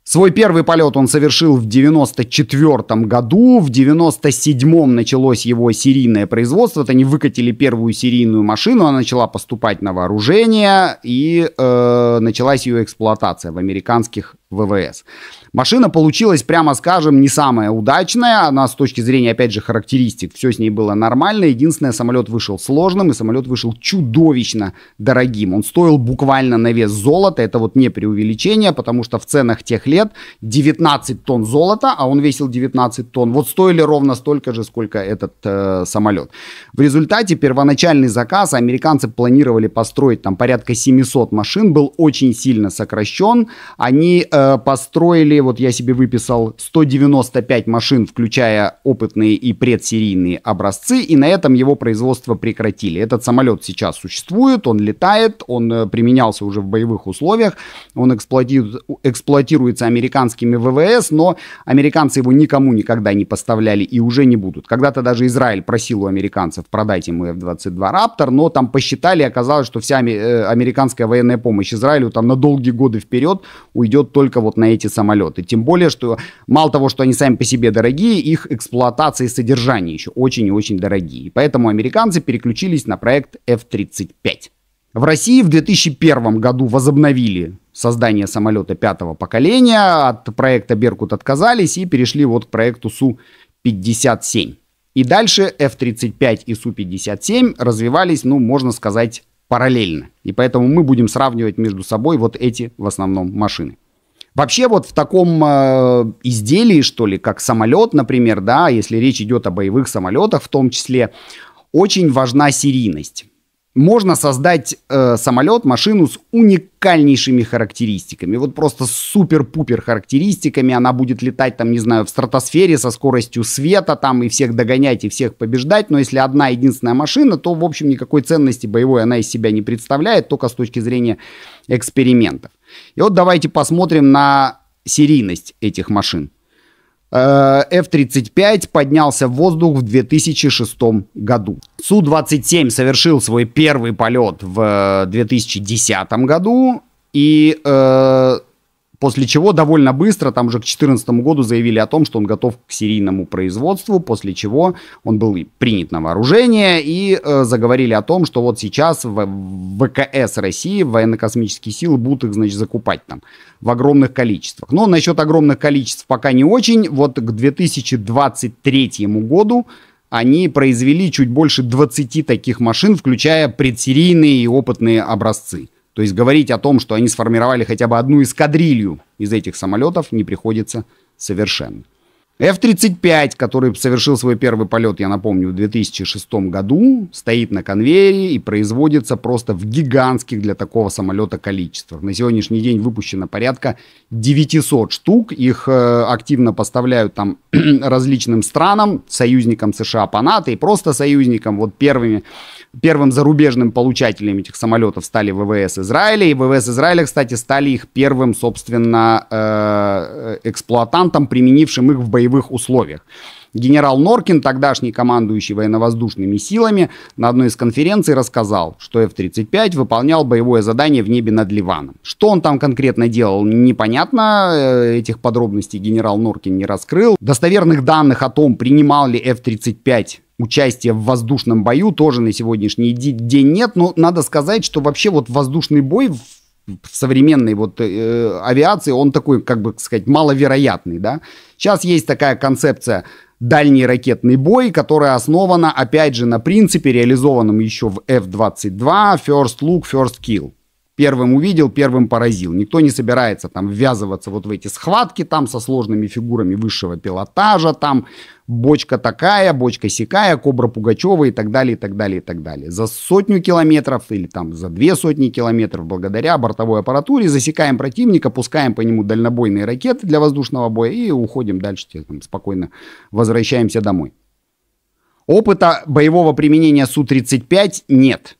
Свой первый полет он совершил в 1994 году, в 1997 началось его серийное производство, вот они выкатили первую серийную машину, она начала поступать на вооружение и э, началась ее эксплуатация в американских ВВС. Машина получилась, прямо скажем, не самая удачная. Она с точки зрения, опять же, характеристик, все с ней было нормально. Единственное, самолет вышел сложным, и самолет вышел чудовищно дорогим. Он стоил буквально на вес золота. Это вот не преувеличение, потому что в ценах тех лет 19 тонн золота, а он весил 19 тонн. Вот стоили ровно столько же, сколько этот э, самолет. В результате первоначальный заказ, американцы планировали построить там порядка 700 машин, был очень сильно сокращен. Они э, построили категории. Вот я себе выписал 195 машин, включая опытные и предсерийные образцы, и на этом его производство прекратили. Этот самолет сейчас существует, он летает, он э, применялся уже в боевых условиях, он эксплуатирует, эксплуатируется американскими ВВС, но американцы его никому никогда не поставляли и уже не будут. Когда-то даже Израиль просил у американцев продать ему F-22 Raptor, но там посчитали, оказалось, что вся э, американская военная помощь Израилю там на долгие годы вперед уйдет только вот на эти самолеты. И тем более, что мало того, что они сами по себе дорогие, их эксплуатация и содержание еще очень и очень дорогие. поэтому американцы переключились на проект F-35. В России в 2001 году возобновили создание самолета пятого поколения, от проекта «Беркут» отказались и перешли вот к проекту Су-57. И дальше F-35 и Су-57 развивались, ну, можно сказать, параллельно. И поэтому мы будем сравнивать между собой вот эти в основном машины. Вообще вот в таком э, изделии, что ли, как самолет, например, да, если речь идет о боевых самолетах в том числе, очень важна серийность. Можно создать э, самолет, машину с уникальнейшими характеристиками. Вот просто супер-пупер характеристиками. Она будет летать там, не знаю, в стратосфере со скоростью света там и всех догонять, и всех побеждать. Но если одна единственная машина, то, в общем, никакой ценности боевой она из себя не представляет, только с точки зрения экспериментов. И вот давайте посмотрим на серийность этих машин. F-35 э, поднялся в воздух в 2006 году. Су-27 совершил свой первый полет в 2010 э, году. И э, После чего довольно быстро, там уже к 2014 году заявили о том, что он готов к серийному производству, после чего он был принят на вооружение и э, заговорили о том, что вот сейчас в ВКС России, военно-космические силы, будут их, значит, закупать там в огромных количествах. Но насчет огромных количеств пока не очень. Вот к 2023 году они произвели чуть больше 20 таких машин, включая предсерийные и опытные образцы. То есть говорить о том, что они сформировали хотя бы одну эскадрилью из этих самолетов, не приходится совершенно. F-35, который совершил свой первый полет, я напомню, в 2006 году, стоит на конвейере и производится просто в гигантских для такого самолета количествах. На сегодняшний день выпущено порядка 900 штук. Их э, активно поставляют там различным странам, союзникам США по НАТО и просто союзникам. Вот первыми Первым зарубежным получателем этих самолетов стали ВВС Израиля. И ВВС Израиля, кстати, стали их первым, собственно, э, э, эксплуатантом, применившим их в боевых условиях. Генерал Норкин, тогдашний командующий военно-воздушными силами, на одной из конференций рассказал, что F-35 выполнял боевое задание в небе над Ливаном. Что он там конкретно делал, непонятно. Э, этих подробностей генерал Норкин не раскрыл. Достоверных данных о том, принимал ли F-35 участия в воздушном бою тоже на сегодняшний день нет, но надо сказать, что вообще вот воздушный бой в в современной вот э, авиации он такой, как бы сказать, маловероятный, да. Сейчас есть такая концепция дальний ракетный бой, которая основана, опять же, на принципе, реализованном еще в F-22, first look, first kill. Первым увидел, первым поразил. Никто не собирается там ввязываться вот в эти схватки там со сложными фигурами высшего пилотажа, там бочка такая, бочка сякая, кобра Пугачева и так далее, и так далее, и так далее. За сотню километров или там за две сотни километров благодаря бортовой аппаратуре засекаем противника, пускаем по нему дальнобойные ракеты для воздушного боя и уходим дальше, там, спокойно возвращаемся домой. Опыта боевого применения Су-35 нет –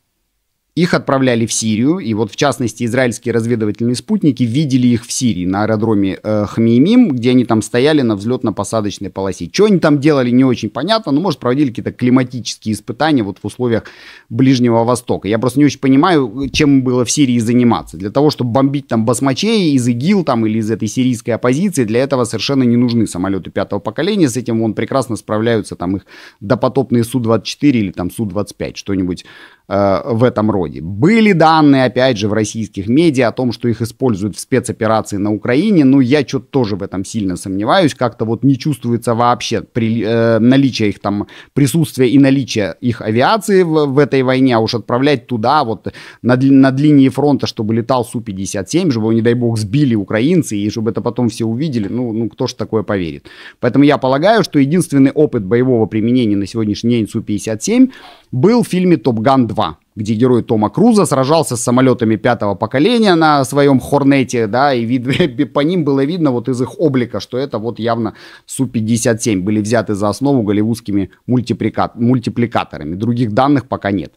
их отправляли в Сирию, и вот в частности израильские разведывательные спутники видели их в Сирии на аэродроме э, Хмеймим, где они там стояли на взлетно-посадочной полосе. Что они там делали, не очень понятно, но может проводили какие-то климатические испытания вот в условиях Ближнего Востока. Я просто не очень понимаю, чем было в Сирии заниматься. Для того, чтобы бомбить там басмачей из ИГИЛ там или из этой сирийской оппозиции, для этого совершенно не нужны самолеты пятого поколения, с этим вон прекрасно справляются там их допотопные Су-24 или там Су-25, что-нибудь Э, в этом роде. Были данные, опять же, в российских медиа о том, что их используют в спецоперации на Украине, но ну, я что-то тоже в этом сильно сомневаюсь, как-то вот не чувствуется вообще при, э, наличие их там, присутствия и наличие их авиации в, в этой войне, а уж отправлять туда, вот на над линией фронта, чтобы летал Су-57, чтобы его, не дай бог, сбили украинцы, и чтобы это потом все увидели, ну, ну кто ж такое поверит. Поэтому я полагаю, что единственный опыт боевого применения на сегодняшний день Су-57 был в фильме «Топ Ган 2, где герой Тома Круза сражался с самолетами пятого поколения на своем Хорнете, да, и вид, по ним было видно вот из их облика, что это вот явно Су-57 были взяты за основу голливудскими мультипликаторами. Других данных пока нет.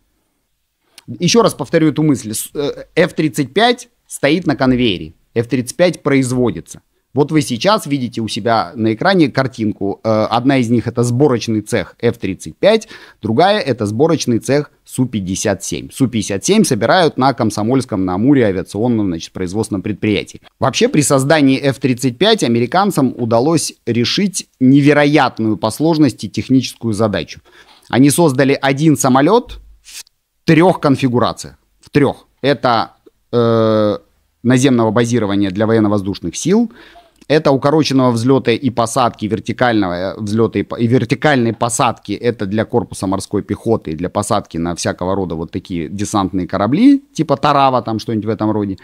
Еще раз повторю эту мысль. Э, F-35 стоит на конвейере. F-35 производится. Вот вы сейчас видите у себя на экране картинку. Э, одна из них это сборочный цех F-35, другая это сборочный цех Су-57. Су-57 собирают на Комсомольском на Амуре авиационном значит, производственном предприятии. Вообще при создании F-35 американцам удалось решить невероятную по сложности техническую задачу. Они создали один самолет в трех конфигурациях. В трех. Это э, наземного базирования для военно-воздушных сил – это укороченного взлета и посадки, вертикального э, взлета и, и вертикальной посадки. Это для корпуса морской пехоты для посадки на всякого рода вот такие десантные корабли, типа Тарава, там что-нибудь в этом роде.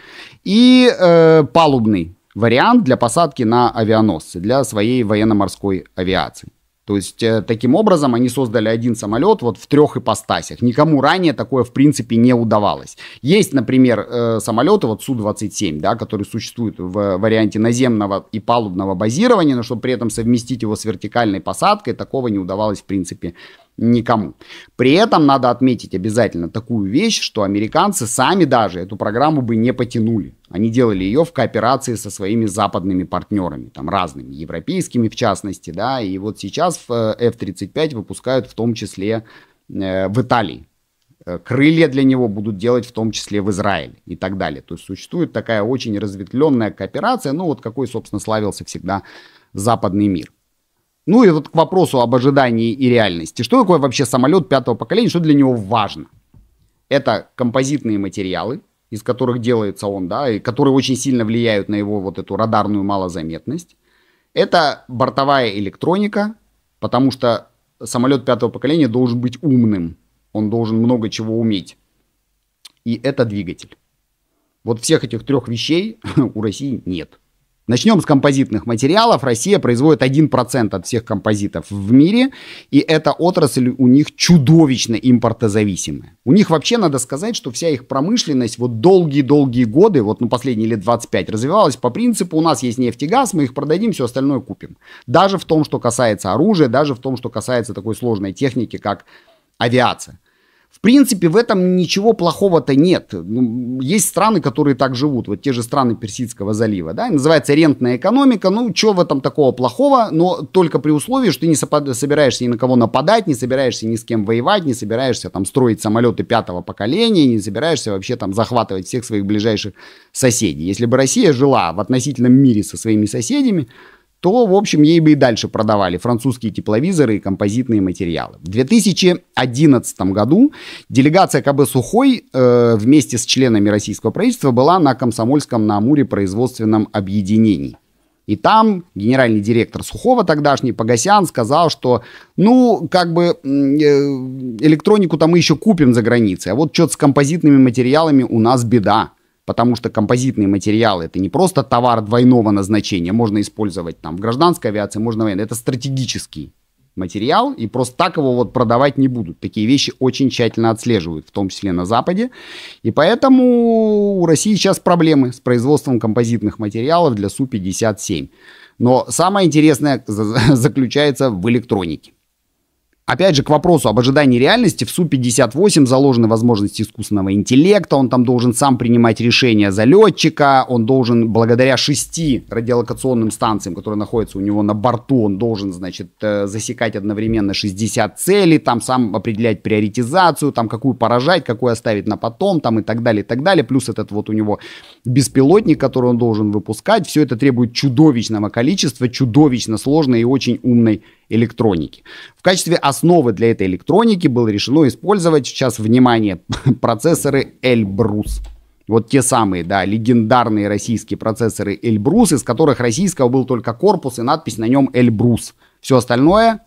И э, палубный вариант для посадки на авианосцы, для своей военно-морской авиации. То есть э, таким образом они создали один самолет вот в трех ипостасях. Никому ранее такое в принципе не удавалось. Есть, например, э, самолеты вот Су-27, да, которые существуют в варианте наземного и палубного базирования, но чтобы при этом совместить его с вертикальной посадкой, такого не удавалось в принципе никому. При этом надо отметить обязательно такую вещь, что американцы сами даже эту программу бы не потянули. Они делали ее в кооперации со своими западными партнерами, там разными, европейскими в частности, да, и вот сейчас э, F-35 выпускают в том числе э, в Италии. Э, крылья для него будут делать в том числе в Израиле и так далее. То есть существует такая очень разветвленная кооперация, ну вот какой, собственно, славился всегда западный мир. Ну и вот к вопросу об ожидании и реальности. Что такое вообще самолет пятого поколения, что для него важно? Это композитные материалы, из которых делается он, да, и которые очень сильно влияют на его вот эту радарную малозаметность. Это бортовая электроника, потому что самолет пятого поколения должен быть умным, он должен много чего уметь. И это двигатель. Вот всех этих трех вещей у России нет. Начнем с композитных материалов. Россия производит 1% от всех композитов в мире, и эта отрасль у них чудовищно импортозависимая. У них вообще надо сказать, что вся их промышленность вот долгие-долгие годы, вот ну последние лет 25, развивалась по принципу у нас есть нефть и газ, мы их продадим, все остальное купим. Даже в том, что касается оружия, даже в том, что касается такой сложной техники, как авиация. В принципе, в этом ничего плохого-то нет. Ну, есть страны, которые так живут, вот те же страны Персидского залива, да, называется рентная экономика, ну, что в этом такого плохого, но только при условии, что ты не собираешься ни на кого нападать, не собираешься ни с кем воевать, не собираешься там строить самолеты пятого поколения, не собираешься вообще там захватывать всех своих ближайших соседей. Если бы Россия жила в относительном мире со своими соседями, то, в общем, ей бы и дальше продавали французские тепловизоры и композитные материалы. В 2011 году делегация КБ «Сухой» э, вместе с членами российского правительства была на Комсомольском на Амуре производственном объединении. И там генеральный директор Сухого тогдашний Погосян сказал, что ну, как бы э, электронику-то мы еще купим за границей, а вот что-то с композитными материалами у нас беда потому что композитные материалы это не просто товар двойного назначения, можно использовать там в гражданской авиации, можно военной, это стратегический материал, и просто так его вот продавать не будут. Такие вещи очень тщательно отслеживают, в том числе на Западе. И поэтому у России сейчас проблемы с производством композитных материалов для Су-57. Но самое интересное заключается в электронике. Опять же, к вопросу об ожидании реальности, в Су-58 заложены возможности искусственного интеллекта, он там должен сам принимать решения за летчика, он должен, благодаря шести радиолокационным станциям, которые находятся у него на борту, он должен, значит, э, засекать одновременно 60 целей, там сам определять приоритизацию, там какую поражать, какую оставить на потом, там и так далее, и так далее. Плюс этот вот у него беспилотник, который он должен выпускать, все это требует чудовищного количества, чудовищно сложной и очень умной электроники. В качестве основы для этой электроники было решено использовать, сейчас, внимание, процессоры Эльбрус. Вот те самые, да, легендарные российские процессоры Эльбрус, из которых российского был только корпус и надпись на нем Эльбрус. Все остальное,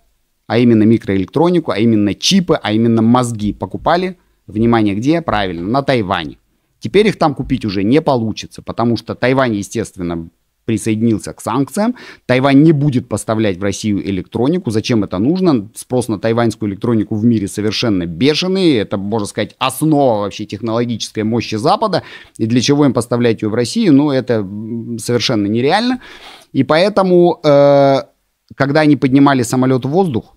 а именно микроэлектронику, а именно чипы, а именно мозги покупали, внимание, где? Правильно, на Тайване. Теперь их там купить уже не получится, потому что Тайвань, естественно, присоединился к санкциям. Тайвань не будет поставлять в Россию электронику. Зачем это нужно? Спрос на тайваньскую электронику в мире совершенно бешеный. Это, можно сказать, основа вообще технологической мощи Запада. И для чего им поставлять ее в Россию? Ну, это совершенно нереально. И поэтому, э, когда они поднимали самолет в воздух,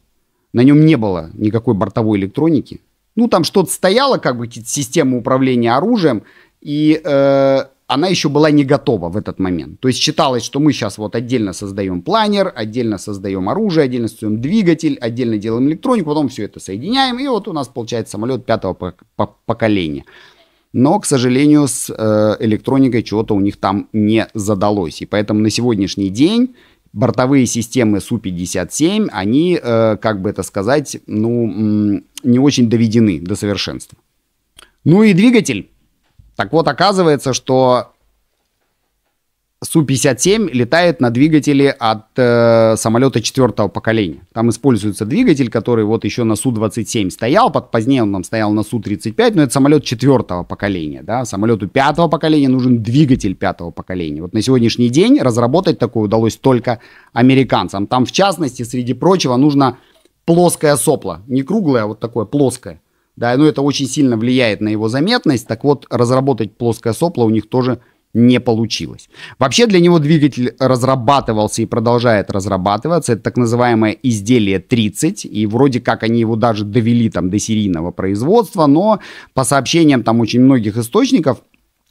на нем не было никакой бортовой электроники. Ну, там что-то стояло, как бы система управления оружием. И э, она еще была не готова в этот момент. То есть считалось, что мы сейчас вот отдельно создаем планер, отдельно создаем оружие, отдельно создаем двигатель, отдельно делаем электронику, потом все это соединяем, и вот у нас получается самолет пятого поколения. Но, к сожалению, с э, электроникой чего-то у них там не задалось. И поэтому на сегодняшний день бортовые системы Су-57, они, э, как бы это сказать, ну, не очень доведены до совершенства. Ну и двигатель так вот, оказывается, что Су-57 летает на двигателе от э, самолета четвертого поколения. Там используется двигатель, который вот еще на Су-27 стоял, под, позднее он нам стоял на Су-35, но это самолет четвертого поколения. Да? Самолету пятого поколения нужен двигатель пятого поколения. Вот на сегодняшний день разработать такой удалось только американцам. Там, в частности, среди прочего, нужно плоское сопло. Не круглое, а вот такое плоское. Да, но ну, это очень сильно влияет на его заметность. Так вот, разработать плоское сопло у них тоже не получилось. Вообще для него двигатель разрабатывался и продолжает разрабатываться. Это так называемое изделие 30. И вроде как они его даже довели там до серийного производства, но по сообщениям там очень многих источников,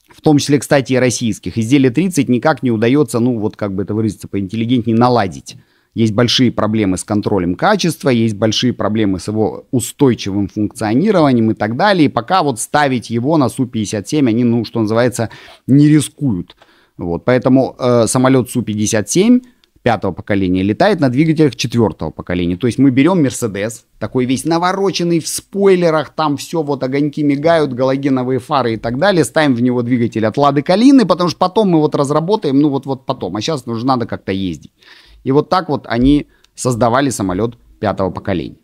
в том числе, кстати, и российских, изделие 30 никак не удается, ну вот как бы это выразиться поинтеллигентнее, наладить. Есть большие проблемы с контролем качества, есть большие проблемы с его устойчивым функционированием и так далее. И пока вот ставить его на Су-57 они, ну, что называется, не рискуют. Вот, поэтому э, самолет Су-57 пятого поколения летает на двигателях четвертого поколения. То есть мы берем Мерседес, такой весь навороченный в спойлерах, там все вот огоньки мигают, галогеновые фары и так далее, ставим в него двигатель от Лады Калины, потому что потом мы вот разработаем, ну вот-вот потом, а сейчас нужно надо как-то ездить. И вот так вот они создавали самолет пятого поколения.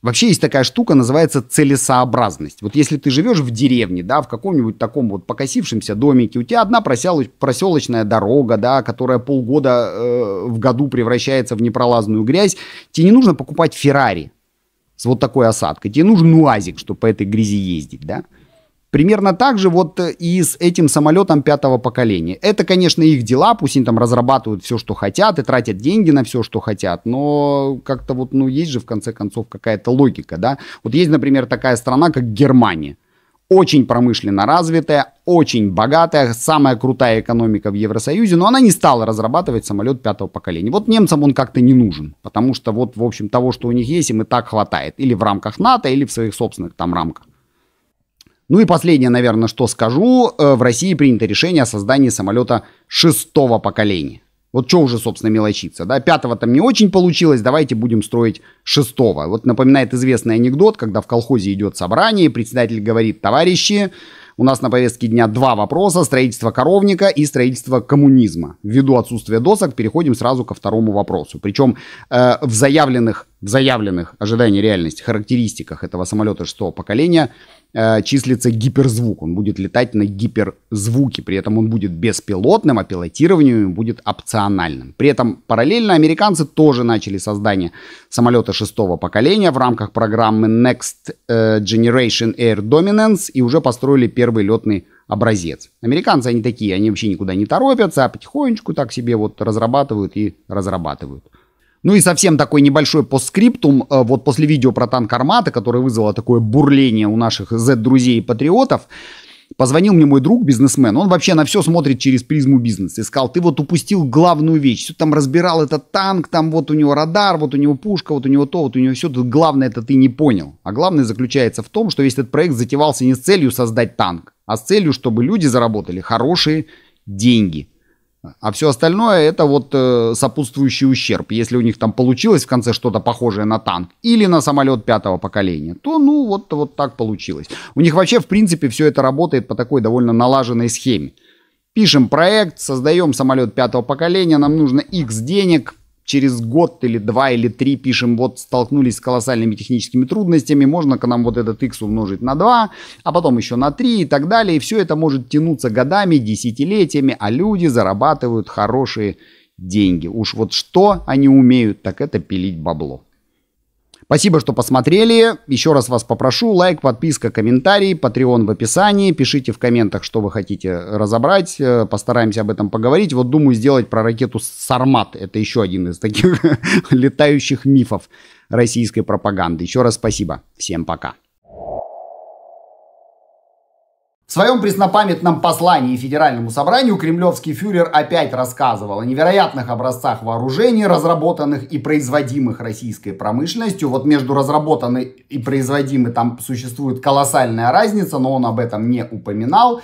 Вообще есть такая штука, называется целесообразность. Вот если ты живешь в деревне, да, в каком-нибудь таком вот покосившемся домике, у тебя одна проселочная дорога, да, которая полгода э, в году превращается в непролазную грязь, тебе не нужно покупать Феррари с вот такой осадкой. Тебе нужен УАЗик, чтобы по этой грязи ездить, да. Примерно так же вот э, и с этим самолетом пятого поколения. Это, конечно, их дела, пусть они там разрабатывают все, что хотят, и тратят деньги на все, что хотят, но как-то вот, ну, есть же в конце концов какая-то логика, да. Вот есть, например, такая страна, как Германия. Очень промышленно развитая, очень богатая, самая крутая экономика в Евросоюзе, но она не стала разрабатывать самолет пятого поколения. Вот немцам он как-то не нужен, потому что вот, в общем, того, что у них есть, им и так хватает. Или в рамках НАТО, или в своих собственных там рамках. Ну и последнее, наверное, что скажу. Э, в России принято решение о создании самолета шестого поколения. Вот что уже, собственно, мелочиться, да? Пятого там не очень получилось, давайте будем строить шестого. Вот напоминает известный анекдот, когда в колхозе идет собрание, председатель говорит, товарищи, у нас на повестке дня два вопроса, строительство коровника и строительство коммунизма. Ввиду отсутствия досок переходим сразу ко второму вопросу. Причем э, в заявленных, в заявленных ожиданий реальности характеристиках этого самолета шестого поколения – э, числится гиперзвук. Он будет летать на гиперзвуке. При этом он будет беспилотным, а пилотирование будет опциональным. При этом параллельно американцы тоже начали создание самолета шестого поколения в рамках программы Next э, Generation Air Dominance и уже построили первый летный образец. Американцы, они такие, они вообще никуда не торопятся, а потихонечку так себе вот разрабатывают и разрабатывают. Ну и совсем такой небольшой постскриптум. Э, вот после видео про танк «Армата», которое вызвало такое бурление у наших Z-друзей и патриотов, Позвонил мне мой друг, бизнесмен, он вообще на все смотрит через призму бизнеса. И сказал, ты вот упустил главную вещь. Все там разбирал этот танк, там вот у него радар, вот у него пушка, вот у него то, вот у него все. Тут главное это ты не понял. А главное заключается в том, что весь этот проект затевался не с целью создать танк, а с целью, чтобы люди заработали хорошие деньги. А все остальное это вот э, сопутствующий ущерб. Если у них там получилось в конце что-то похожее на танк или на самолет пятого поколения, то ну вот, вот так получилось. У них вообще в принципе все это работает по такой довольно налаженной схеме. Пишем проект, создаем самолет пятого поколения, нам нужно X денег, через год или два или три пишем, вот столкнулись с колоссальными техническими трудностями, можно к нам вот этот x умножить на 2, а потом еще на 3 и так далее. И все это может тянуться годами, десятилетиями, а люди зарабатывают хорошие деньги. Уж вот что они умеют, так это пилить бабло. Спасибо, что посмотрели. Еще раз вас попрошу, лайк, подписка, комментарий, Patreon в описании. Пишите в комментах, что вы хотите разобрать. Э, постараемся об этом поговорить. Вот думаю сделать про ракету «Сармат». Это еще один из таких летающих мифов российской пропаганды. Еще раз спасибо. Всем пока. В своем преснопамятном послании Федеральному собранию кремлевский фюрер опять рассказывал о невероятных образцах вооружений, разработанных и производимых российской промышленностью. Вот между разработанной и производимой там существует колоссальная разница, но он об этом не упоминал.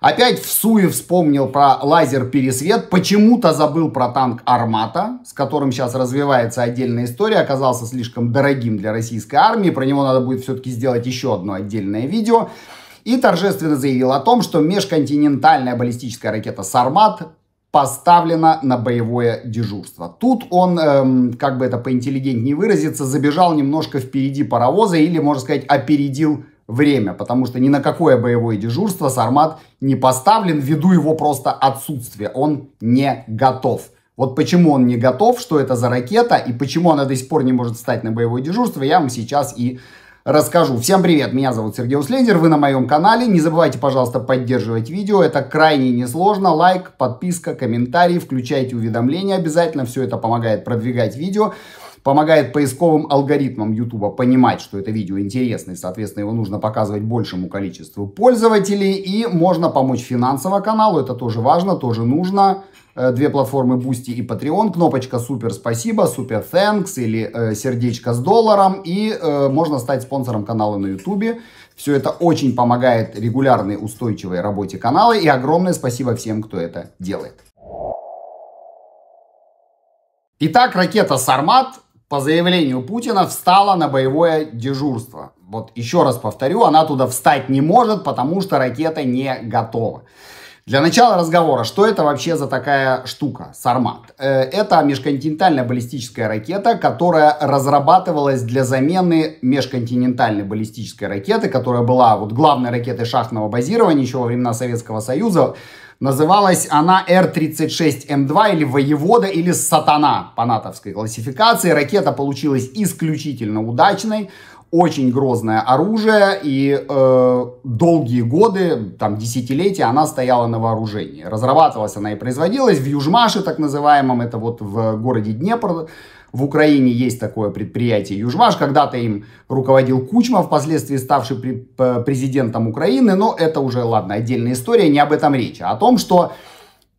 Опять в Суе вспомнил про лазер-пересвет, почему-то забыл про танк «Армата», с которым сейчас развивается отдельная история, оказался слишком дорогим для российской армии, про него надо будет все-таки сделать еще одно отдельное видео и торжественно заявил о том, что межконтинентальная баллистическая ракета «Сармат» поставлена на боевое дежурство. Тут он, эм, как бы это поинтеллигентнее выразиться, забежал немножко впереди паровоза или, можно сказать, опередил время, потому что ни на какое боевое дежурство «Сармат» не поставлен ввиду его просто отсутствия. Он не готов. Вот почему он не готов, что это за ракета и почему она до сих пор не может стать на боевое дежурство, я вам сейчас и расскажу. Всем привет, меня зовут Сергей Услендер, вы на моем канале. Не забывайте, пожалуйста, поддерживать видео, это крайне несложно. Лайк, подписка, комментарий, включайте уведомления обязательно, все это помогает продвигать видео помогает поисковым алгоритмам YouTube понимать, что это видео интересно, и, соответственно, его нужно показывать большему количеству пользователей, и можно помочь финансово каналу, это тоже важно, тоже нужно. Э, две платформы Boosty и Patreon, кнопочка супер спасибо, супер thanks или э, сердечко с долларом и э, можно стать спонсором канала на YouTube. Все это очень помогает регулярной устойчивой работе канала и огромное спасибо всем, кто это делает. Итак, ракета «Сармат» по заявлению Путина встала на боевое дежурство. Вот еще раз повторю, она туда встать не может, потому что ракета не готова. Для начала разговора, что это вообще за такая штука, Сармат? Э, это межконтинентальная баллистическая ракета, которая разрабатывалась для замены межконтинентальной баллистической ракеты, которая была вот главной ракетой шахтного базирования еще во времена Советского Союза. Называлась она Р-36М2 эм или Воевода или Сатана по натовской классификации. Ракета получилась исключительно удачной очень грозное оружие, и э, долгие годы, там, десятилетия она стояла на вооружении. Разрабатывалась она и производилась в Южмаше, так называемом, это вот в городе Днепр, в Украине есть такое предприятие Южмаш, когда-то им руководил Кучма, впоследствии ставший президентом Украины, но это уже, ладно, отдельная история, не об этом речь, а о том, что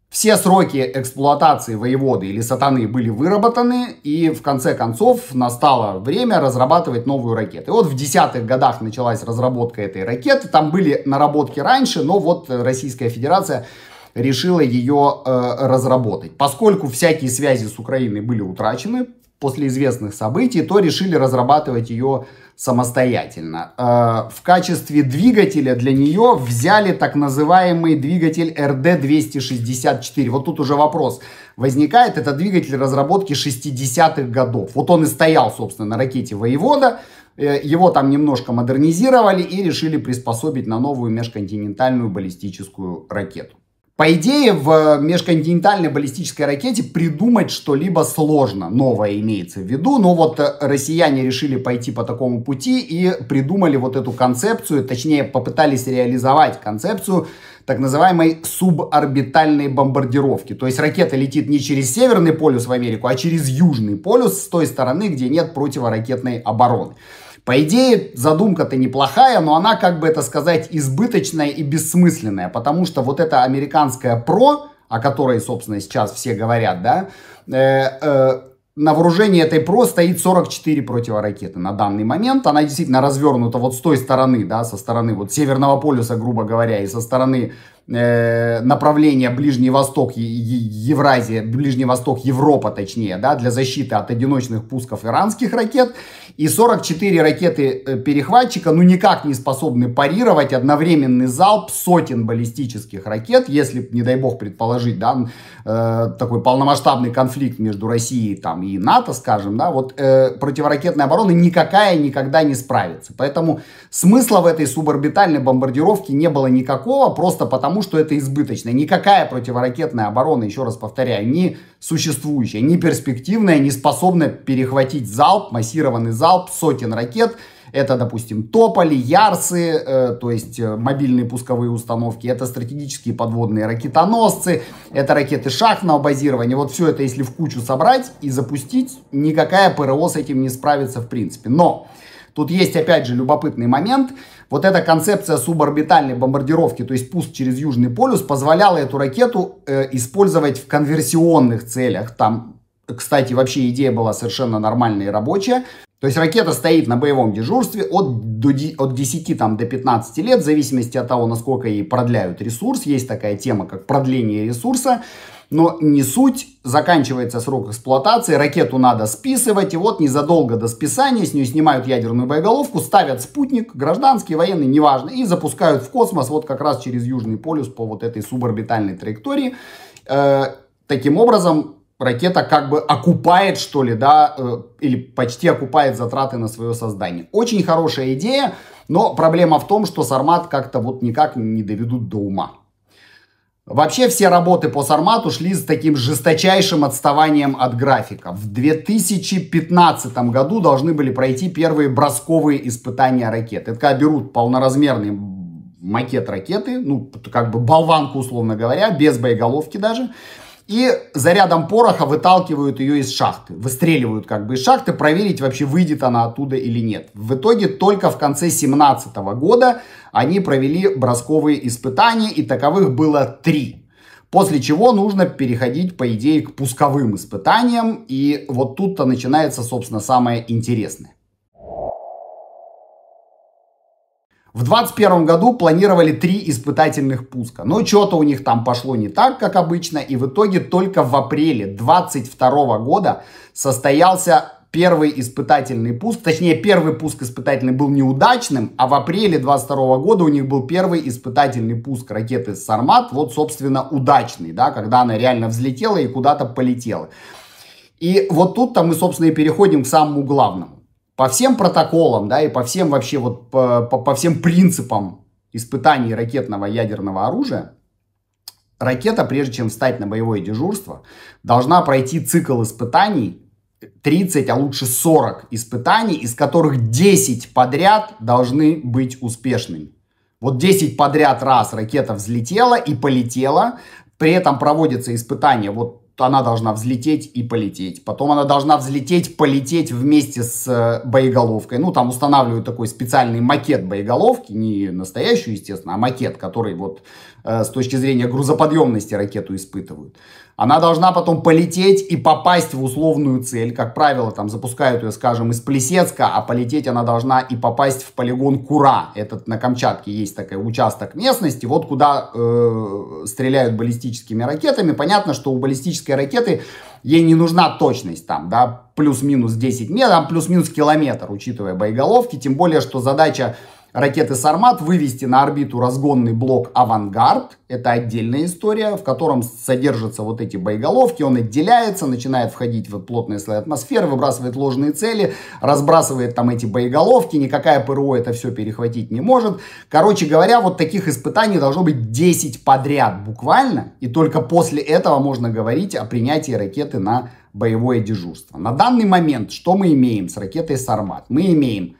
все сроки эксплуатации воеводы или сатаны были выработаны, и в конце концов настало время разрабатывать новую ракету. И вот в десятых годах началась разработка этой ракеты, там были наработки раньше, но вот Российская Федерация решила ее э, разработать. Поскольку всякие связи с Украиной были утрачены после известных событий, то решили разрабатывать ее самостоятельно. Э, в качестве двигателя для нее взяли так называемый двигатель RD-264. Вот тут уже вопрос возникает. Это двигатель разработки 60-х годов. Вот он и стоял, собственно, на ракете «Воевода». Э, его там немножко модернизировали и решили приспособить на новую межконтинентальную баллистическую ракету. По идее, в межконтинентальной баллистической ракете придумать что-либо сложно, новое имеется в виду, но вот э, россияне решили пойти по такому пути и придумали вот эту концепцию, точнее попытались реализовать концепцию так называемой суборбитальной бомбардировки. То есть ракета летит не через Северный полюс в Америку, а через Южный полюс с той стороны, где нет противоракетной обороны. По идее, задумка-то неплохая, но она, как бы это сказать, избыточная и бессмысленная, потому что вот это американское ПРО, о которой, собственно, сейчас все говорят, да, э, э, на вооружении этой ПРО стоит 44 противоракеты на данный момент. Она действительно развернута вот с той стороны, да, со стороны вот Северного полюса, грубо говоря, и со стороны Э, направление Ближний Восток, Евразия, Ближний Восток, Европа точнее, да, для защиты от одиночных пусков иранских ракет. И 44 ракеты э, перехватчика, ну, никак не способны парировать одновременный залп сотен баллистических ракет, если, не дай бог, предположить, да, э, такой полномасштабный конфликт между Россией там, и НАТО, скажем, да, вот противоракетная оборона никакая никогда не справится. Поэтому смысла в этой суборбитальной бомбардировке не было никакого, просто потому, потому что это избыточно. Никакая противоракетная оборона, еще раз повторяю, не существующая, не перспективная, не способна перехватить залп, массированный залп сотен ракет. Это, допустим, тополи, ярсы, э, то есть э, мобильные пусковые установки, это стратегические подводные ракетоносцы, это ракеты шахтного базирования. Вот все это, если в кучу собрать и запустить, никакая ПРО с этим не справится в принципе. Но тут есть, опять же, любопытный момент – вот эта концепция суборбитальной бомбардировки, то есть пуск через Южный полюс, позволяла эту ракету э, использовать в конверсионных целях. Там, кстати, вообще идея была совершенно нормальная и рабочая. То есть ракета стоит на боевом дежурстве от, до, от 10 там, до 15 лет, в зависимости от того, насколько ей продляют ресурс. Есть такая тема, как продление ресурса. Но не суть, заканчивается срок эксплуатации, ракету надо списывать, и вот незадолго до списания с нее снимают ядерную боеголовку, ставят спутник, гражданский, военный, неважно, и запускают в космос вот как раз через Южный полюс по вот этой суборбитальной траектории. Э, таким образом, ракета как бы окупает, что ли, да, э, или почти окупает затраты на свое создание. Очень хорошая идея, но проблема в том, что Сармат как-то вот никак не доведут до ума. Вообще все работы по Сармату шли с таким жесточайшим отставанием от графика. В 2015 году должны были пройти первые бросковые испытания ракет. Это когда берут полноразмерный макет ракеты, ну, как бы болванку, условно говоря, без боеголовки даже, и зарядом пороха выталкивают ее из шахты, выстреливают как бы из шахты, проверить вообще выйдет она оттуда или нет. В итоге только в конце 17 года они провели бросковые испытания, и таковых было три. После чего нужно переходить, по идее, к пусковым испытаниям, и вот тут-то начинается, собственно, самое интересное. В 2021 году планировали три испытательных пуска, но что-то у них там пошло не так, как обычно, и в итоге только в апреле 2022 года состоялся первый испытательный пуск, точнее первый пуск испытательный был неудачным, а в апреле 22 года у них был первый испытательный пуск ракеты «Сармат», вот, собственно, удачный, да, когда она реально взлетела и куда-то полетела. И вот тут-то мы, собственно, и переходим к самому главному по всем протоколам, да, и по всем вообще вот, по, по, всем принципам испытаний ракетного ядерного оружия, ракета, прежде чем встать на боевое дежурство, должна пройти цикл испытаний, 30, а лучше 40 испытаний, из которых 10 подряд должны быть успешными. Вот 10 подряд раз ракета взлетела и полетела, при этом проводятся испытания вот она должна взлететь и полететь. Потом она должна взлететь, полететь вместе с э, боеголовкой. Ну, там устанавливают такой специальный макет боеголовки, не настоящую, естественно, а макет, который вот э, с точки зрения грузоподъемности ракету испытывают. Она должна потом полететь и попасть в условную цель. Как правило, там запускают ее, скажем, из Плесецка, а полететь она должна и попасть в полигон Кура. Этот на Камчатке есть такой участок местности, вот куда э, стреляют баллистическими ракетами. Понятно, что у баллистической баллистической ракеты ей не нужна точность там, да, плюс-минус 10 метров, а плюс-минус километр, учитывая боеголовки, тем более, что задача ракеты «Сармат» вывести на орбиту разгонный блок «Авангард». Это отдельная история, в котором содержатся вот эти боеголовки. Он отделяется, начинает входить в плотные слои атмосферы, выбрасывает ложные цели, разбрасывает там эти боеголовки. Никакая ПРО это все перехватить не может. Короче говоря, вот таких испытаний должно быть 10 подряд буквально. И только после этого можно говорить о принятии ракеты на боевое дежурство. На данный момент что мы имеем с ракетой «Сармат»? Мы имеем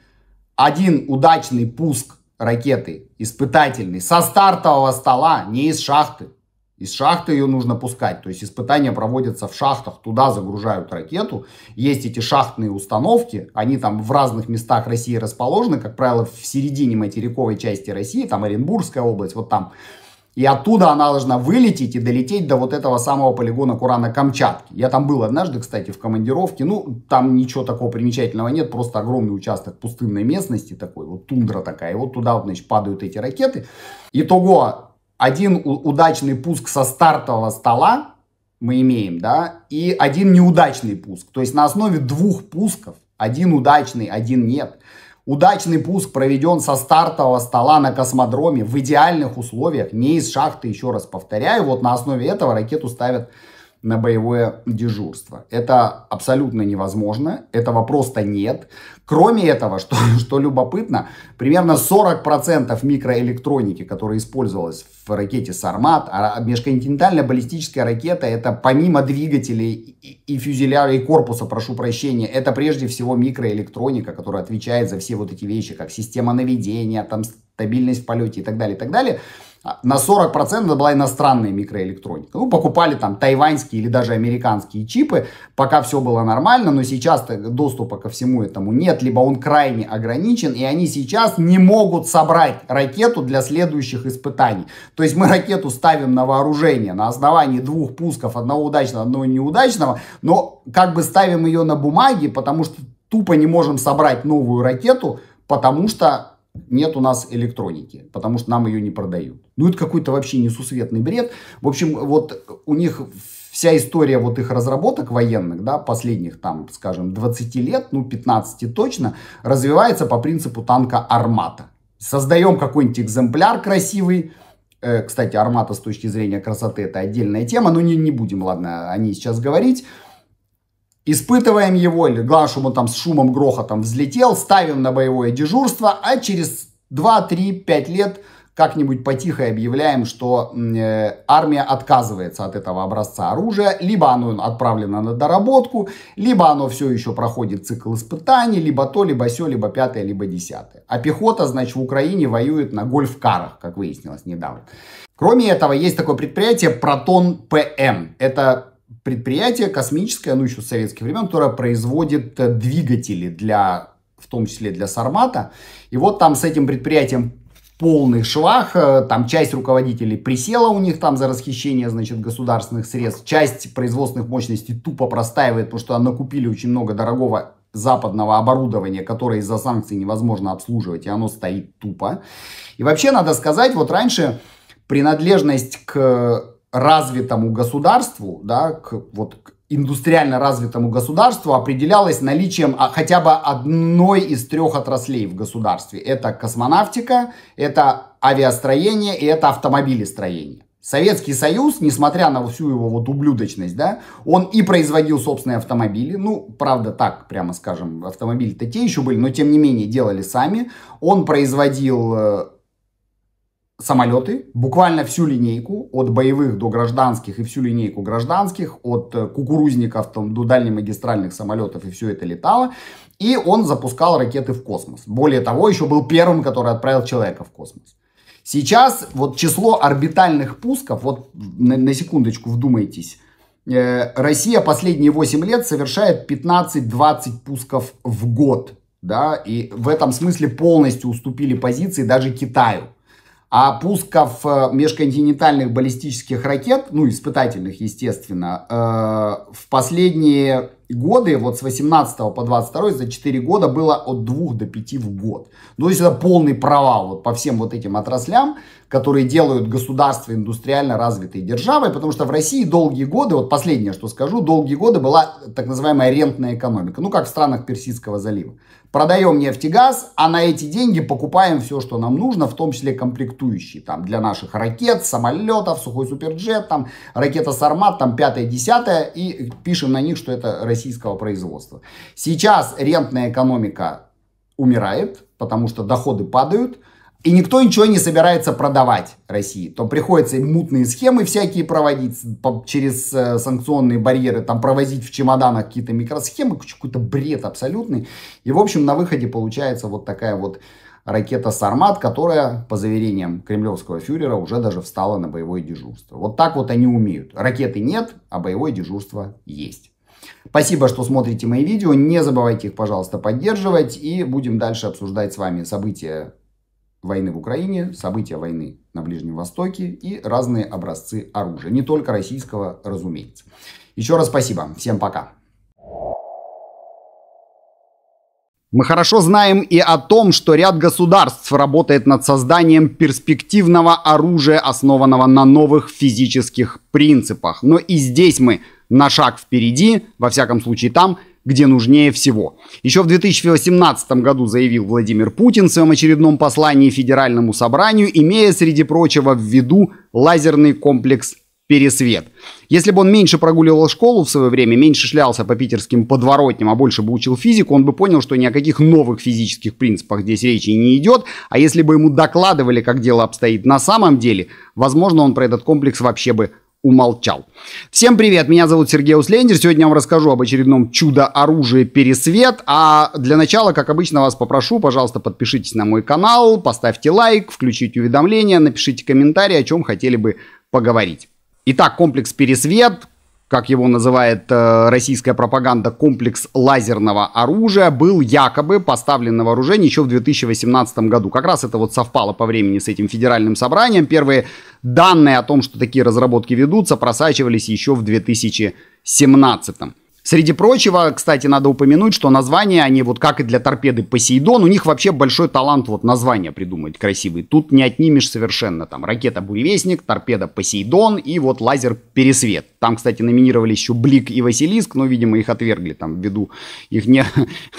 один удачный пуск ракеты испытательный со стартового стола, не из шахты. Из шахты ее нужно пускать. То есть испытания проводятся в шахтах, туда загружают ракету. Есть эти шахтные установки, они там в разных местах России расположены, как правило, в середине материковой части России, там Оренбургская область, вот там и оттуда она должна вылететь и долететь до вот этого самого полигона Курана-Камчатки. Я там был однажды, кстати, в командировке. Ну, там ничего такого примечательного нет. Просто огромный участок пустынной местности такой. Вот тундра такая. И вот туда, вот, значит, падают эти ракеты. Итого, один удачный пуск со стартового стола мы имеем, да, и один неудачный пуск. То есть на основе двух пусков, один удачный, один нет, Удачный пуск проведен со стартового стола на космодроме в идеальных условиях, не из шахты, еще раз повторяю. Вот на основе этого ракету ставят на боевое дежурство. Это абсолютно невозможно, этого просто нет. Кроме этого, что, что любопытно, примерно 40% микроэлектроники, которая использовалась в ракете «Сармат», а межконтинентальная баллистическая ракета, это помимо двигателей и, и фюзеляра, и корпуса, прошу прощения, это прежде всего микроэлектроника, которая отвечает за все вот эти вещи, как система наведения, там стабильность в полете и так далее, и так далее – на 40% была иностранная микроэлектроника. Ну, покупали там тайваньские или даже американские чипы, пока все было нормально, но сейчас доступа ко всему этому нет, либо он крайне ограничен, и они сейчас не могут собрать ракету для следующих испытаний. То есть мы ракету ставим на вооружение на основании двух пусков, одного удачного, одного неудачного, но как бы ставим ее на бумаге, потому что тупо не можем собрать новую ракету, потому что нет у нас электроники, потому что нам ее не продают. Ну, это какой-то вообще несусветный бред. В общем, вот у них вся история вот их разработок военных, да, последних там, скажем, 20 лет, ну, 15 точно, развивается по принципу танка «Армата». Создаем какой-нибудь экземпляр красивый, э, кстати, «Армата» с точки зрения красоты – это отдельная тема, но не, не будем, ладно, о ней сейчас говорить – Испытываем его, или главное, чтобы он там с шумом, грохотом взлетел, ставим на боевое дежурство, а через 2, 3, 5 лет как-нибудь потихо объявляем, что э, армия отказывается от этого образца оружия, либо оно отправлено на доработку, либо оно все еще проходит цикл испытаний, либо то, либо все, либо пятое, либо десятое. А пехота, значит, в Украине воюет на гольф-карах, как выяснилось недавно. Кроме этого, есть такое предприятие Протон ПМ. Это предприятие космическое, ну еще с советских времен, которое производит э, двигатели для, в том числе для Сармата. И вот там с этим предприятием полный швах, э, там часть руководителей присела у них там за расхищение, значит, государственных средств, часть производственных мощностей тупо простаивает, потому что накупили очень много дорогого западного оборудования, которое из-за санкций невозможно обслуживать, и оно стоит тупо. И вообще надо сказать, вот раньше принадлежность к развитому государству, да, к, вот к индустриально развитому государству определялось наличием а, хотя бы одной из трех отраслей в государстве. Это космонавтика, это авиастроение и это автомобилестроение. Советский Союз, несмотря на всю его вот ублюдочность, да, он и производил собственные автомобили, ну, правда, так, прямо скажем, автомобили-то те еще были, но тем не менее делали сами. Он производил э, самолеты, буквально всю линейку, от боевых до гражданских и всю линейку гражданских, от э, кукурузников там, до дальнемагистральных самолетов и все это летало. И он запускал ракеты в космос. Более того, еще был первым, который отправил человека в космос. Сейчас вот число орбитальных пусков, вот на, на секундочку вдумайтесь, э, Россия последние 8 лет совершает 15-20 пусков в год. Да, и в этом смысле полностью уступили позиции даже Китаю. А пусков э, межконтинентальных баллистических ракет, ну, испытательных, естественно, э, в последние годы, вот с 18 по 22, за 4 года было от 2 до 5 в год. Ну, то есть это полный провал вот по всем вот этим отраслям, которые делают государство индустриально развитой державой, потому что в России долгие годы, вот последнее, что скажу, долгие годы была так называемая рентная экономика, ну, как в странах Персидского залива продаем нефть нефтегаз, а на эти деньги покупаем все, что нам нужно, в том числе комплектующие, там, для наших ракет, самолетов, сухой суперджет, там, ракета Сармат, там, пятая, десятая, и пишем на них, что это российского производства. Сейчас рентная экономика умирает, потому что доходы падают – и никто ничего не собирается продавать России, то приходится мутные схемы всякие проводить по, через э, санкционные барьеры, там провозить в чемоданах какие-то микросхемы, какой-то бред абсолютный. И, в общем, на выходе получается вот такая вот ракета «Сармат», которая, по заверениям кремлевского фюрера, уже даже встала на боевое дежурство. Вот так вот они умеют. Ракеты нет, а боевое дежурство есть. Спасибо, что смотрите мои видео. Не забывайте их, пожалуйста, поддерживать. И будем дальше обсуждать с вами события войны в Украине, события войны на Ближнем Востоке и разные образцы оружия. Не только российского, разумеется. Еще раз спасибо. Всем пока. Мы хорошо знаем и о том, что ряд государств работает над созданием перспективного оружия, основанного на новых физических принципах. Но и здесь мы на шаг впереди, во всяком случае там – где нужнее всего. Еще в 2018 году заявил Владимир Путин в своем очередном послании Федеральному собранию, имея среди прочего в виду лазерный комплекс пересвет. Если бы он меньше прогуливал школу в свое время, меньше шлялся по питерским подворотням, а больше бы учил физику, он бы понял, что ни о каких новых физических принципах здесь речи не идет. А если бы ему докладывали, как дело обстоит на самом деле, возможно, он про этот комплекс вообще бы умолчал. Всем привет, меня зовут Сергей Услендер. Сегодня я вам расскажу об очередном чудо-оружии Пересвет. А для начала, как обычно, вас попрошу, пожалуйста, подпишитесь на мой канал, поставьте лайк, включите уведомления, напишите комментарий, о чем хотели бы поговорить. Итак, комплекс Пересвет, как его называет э, российская пропаганда, комплекс лазерного оружия был якобы поставлен на вооружение еще в 2018 году. Как раз это вот совпало по времени с этим федеральным собранием. Первые данные о том, что такие разработки ведутся, просачивались еще в 2017. Среди прочего, кстати, надо упомянуть, что названия, они вот как и для торпеды Посейдон, у них вообще большой талант вот названия придумать красивые. Тут не отнимешь совершенно там ракета-буревестник, торпеда Посейдон и вот лазер Пересвет. Там, кстати, номинировались еще Блик и Василиск, но, видимо, их отвергли там ввиду их не,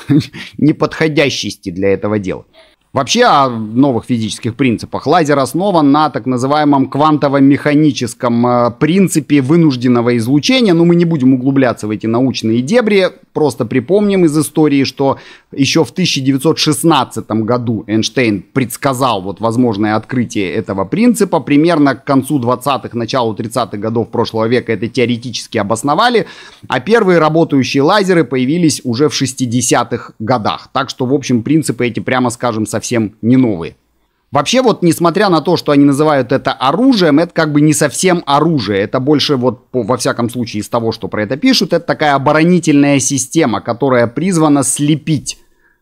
неподходящести для этого дела. Вообще о новых физических принципах. Лазер основан на так называемом квантово-механическом э, принципе вынужденного излучения, но ну, мы не будем углубляться в эти научные дебри, просто припомним из истории, что еще в 1916 году Эйнштейн предсказал вот возможное открытие этого принципа, примерно к концу 20-х, началу 30-х годов прошлого века это теоретически обосновали, а первые работающие лазеры появились уже в 60-х годах, так что в общем принципы эти прямо скажем совсем совсем не новые. Вообще вот, несмотря на то, что они называют это оружием, это как бы не совсем оружие. Это больше вот, по, во всяком случае, из того, что про это пишут, это такая оборонительная система, которая призвана слепить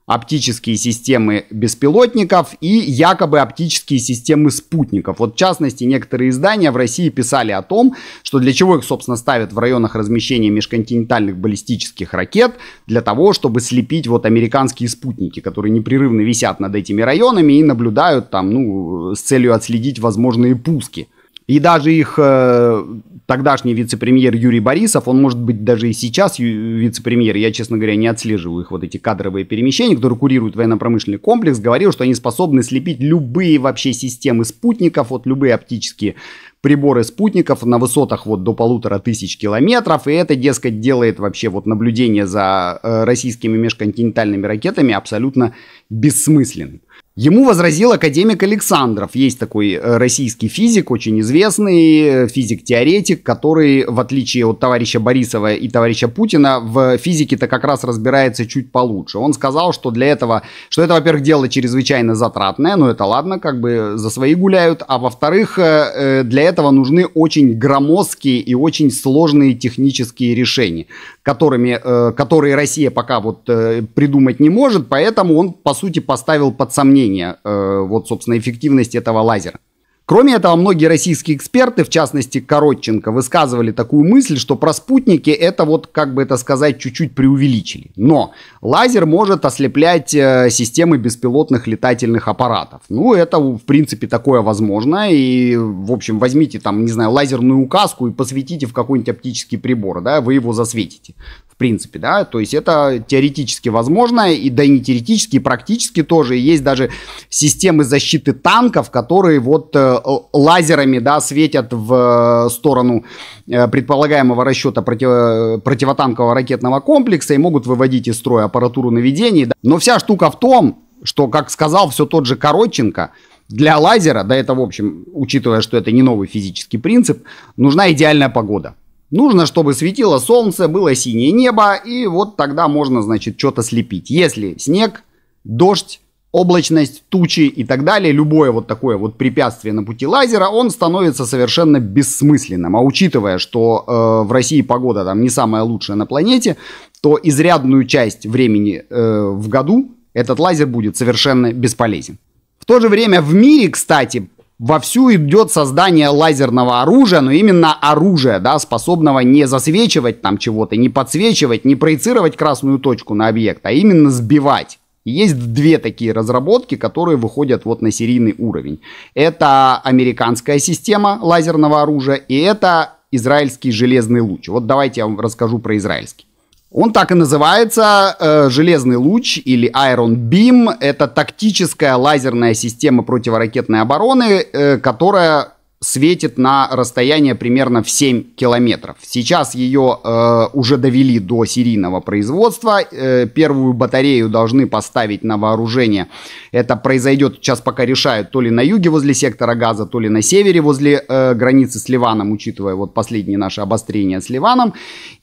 оптические системы беспилотников и якобы оптические системы спутников. Вот в частности, некоторые издания в России писали о том, что для чего их, собственно, ставят в районах размещения межконтинентальных баллистических ракет, для того, чтобы слепить вот американские спутники, которые непрерывно висят над этими районами и наблюдают там, ну, с целью отследить возможные пуски. И даже их э, тогдашний вице-премьер Юрий Борисов, он может быть даже и сейчас вице-премьер, я, честно говоря, не отслеживаю их вот эти кадровые перемещения, которые курируют военно-промышленный комплекс, говорил, что они способны слепить любые вообще системы спутников, вот любые оптические приборы спутников на высотах вот до полутора тысяч километров, и это, дескать, делает вообще вот наблюдение за э, российскими межконтинентальными ракетами абсолютно бессмысленным. Ему возразил академик Александров. Есть такой э, российский физик, очень известный, э, физик-теоретик, который, в отличие от товарища Борисова и товарища Путина, в физике-то как раз разбирается чуть получше. Он сказал, что для этого, что это, во-первых, дело чрезвычайно затратное, но ну, это ладно, как бы за свои гуляют, а во-вторых, э, для этого нужны очень громоздкие и очень сложные технические решения, которыми, которые Россия пока вот придумать не может, поэтому он, по сути, поставил под сомнение зрения, э, вот, собственно, эффективность этого лазера. Кроме этого, многие российские эксперты, в частности Коротченко, высказывали такую мысль, что про спутники это вот, как бы это сказать, чуть-чуть преувеличили. Но лазер может ослеплять э, системы беспилотных летательных аппаратов. Ну, это, в принципе, такое возможно. И, в общем, возьмите там, не знаю, лазерную указку и посветите в какой-нибудь оптический прибор, да, вы его засветите принципе, да, то есть это теоретически возможно, и да и не теоретически, и практически тоже, и есть даже системы защиты танков, которые вот э, лазерами, да, светят в э, сторону э, предполагаемого расчета против, противотанкового ракетного комплекса и могут выводить из строя аппаратуру наведений, да. но вся штука в том, что, как сказал все тот же Коротченко, для лазера, да это, в общем, учитывая, что это не новый физический принцип, нужна идеальная погода. Нужно, чтобы светило солнце, было синее небо, и вот тогда можно, значит, что-то слепить. Если снег, дождь, облачность, тучи и так далее, любое вот такое вот препятствие на пути лазера, он становится совершенно бессмысленным. А учитывая, что э, в России погода там не самая лучшая на планете, то изрядную часть времени э, в году этот лазер будет совершенно бесполезен. В то же время в мире, кстати, Вовсю идет создание лазерного оружия, но именно оружия, да, способного не засвечивать там чего-то, не подсвечивать, не проецировать красную точку на объект, а именно сбивать. Есть две такие разработки, которые выходят вот на серийный уровень. Это американская система лазерного оружия и это израильский железный луч. Вот давайте я вам расскажу про израильский. Он так и называется э, «Железный луч» или «Iron Beam». Это тактическая лазерная система противоракетной обороны, э, которая светит на расстояние примерно в 7 километров. Сейчас ее э, уже довели до серийного производства. Э, первую батарею должны поставить на вооружение. Это произойдет, сейчас пока решают, то ли на юге возле сектора газа, то ли на севере возле э, границы с Ливаном, учитывая вот последние наши обострения с Ливаном.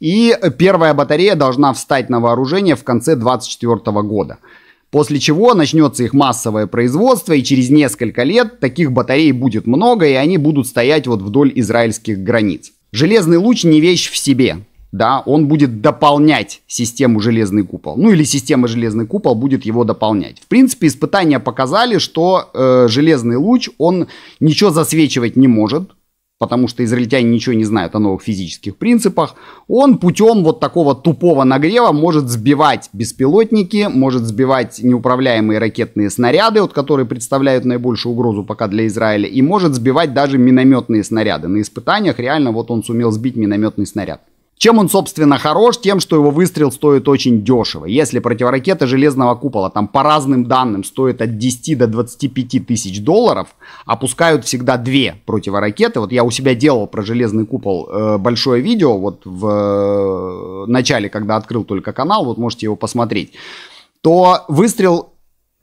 И первая батарея должна встать на вооружение в конце 2024 года после чего начнется их массовое производство, и через несколько лет таких батарей будет много, и они будут стоять вот вдоль израильских границ. Железный луч не вещь в себе, да, он будет дополнять систему железный купол. Ну или система железный купол будет его дополнять. В принципе, испытания показали, что э, железный луч, он ничего засвечивать не может, потому что израильтяне ничего не знают о новых физических принципах, он путем вот такого тупого нагрева может сбивать беспилотники, может сбивать неуправляемые ракетные снаряды, вот которые представляют наибольшую угрозу пока для Израиля, и может сбивать даже минометные снаряды. На испытаниях реально вот он сумел сбить минометный снаряд. Чем он, собственно, хорош? Тем, что его выстрел стоит очень дешево. Если противоракета железного купола там по разным данным стоит от 10 до 25 тысяч долларов, опускают всегда две противоракеты. Вот я у себя делал про железный купол э, большое видео, вот в э, начале, когда открыл только канал, вот можете его посмотреть, то выстрел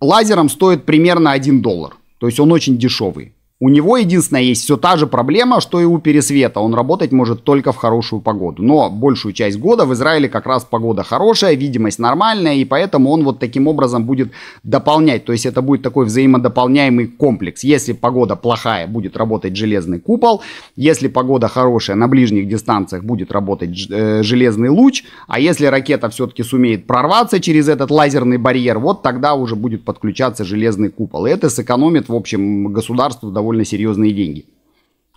лазером стоит примерно 1 доллар. То есть он очень дешевый. У него единственное есть все та же проблема, что и у Пересвета. Он работать может только в хорошую погоду. Но большую часть года в Израиле как раз погода хорошая, видимость нормальная, и поэтому он вот таким образом будет дополнять. То есть это будет такой взаимодополняемый комплекс. Если погода плохая, будет работать железный купол. Если погода хорошая, на ближних дистанциях будет работать э, железный луч. А если ракета все-таки сумеет прорваться через этот лазерный барьер, вот тогда уже будет подключаться железный купол. И это сэкономит, в общем, государству довольно довольно серьезные деньги.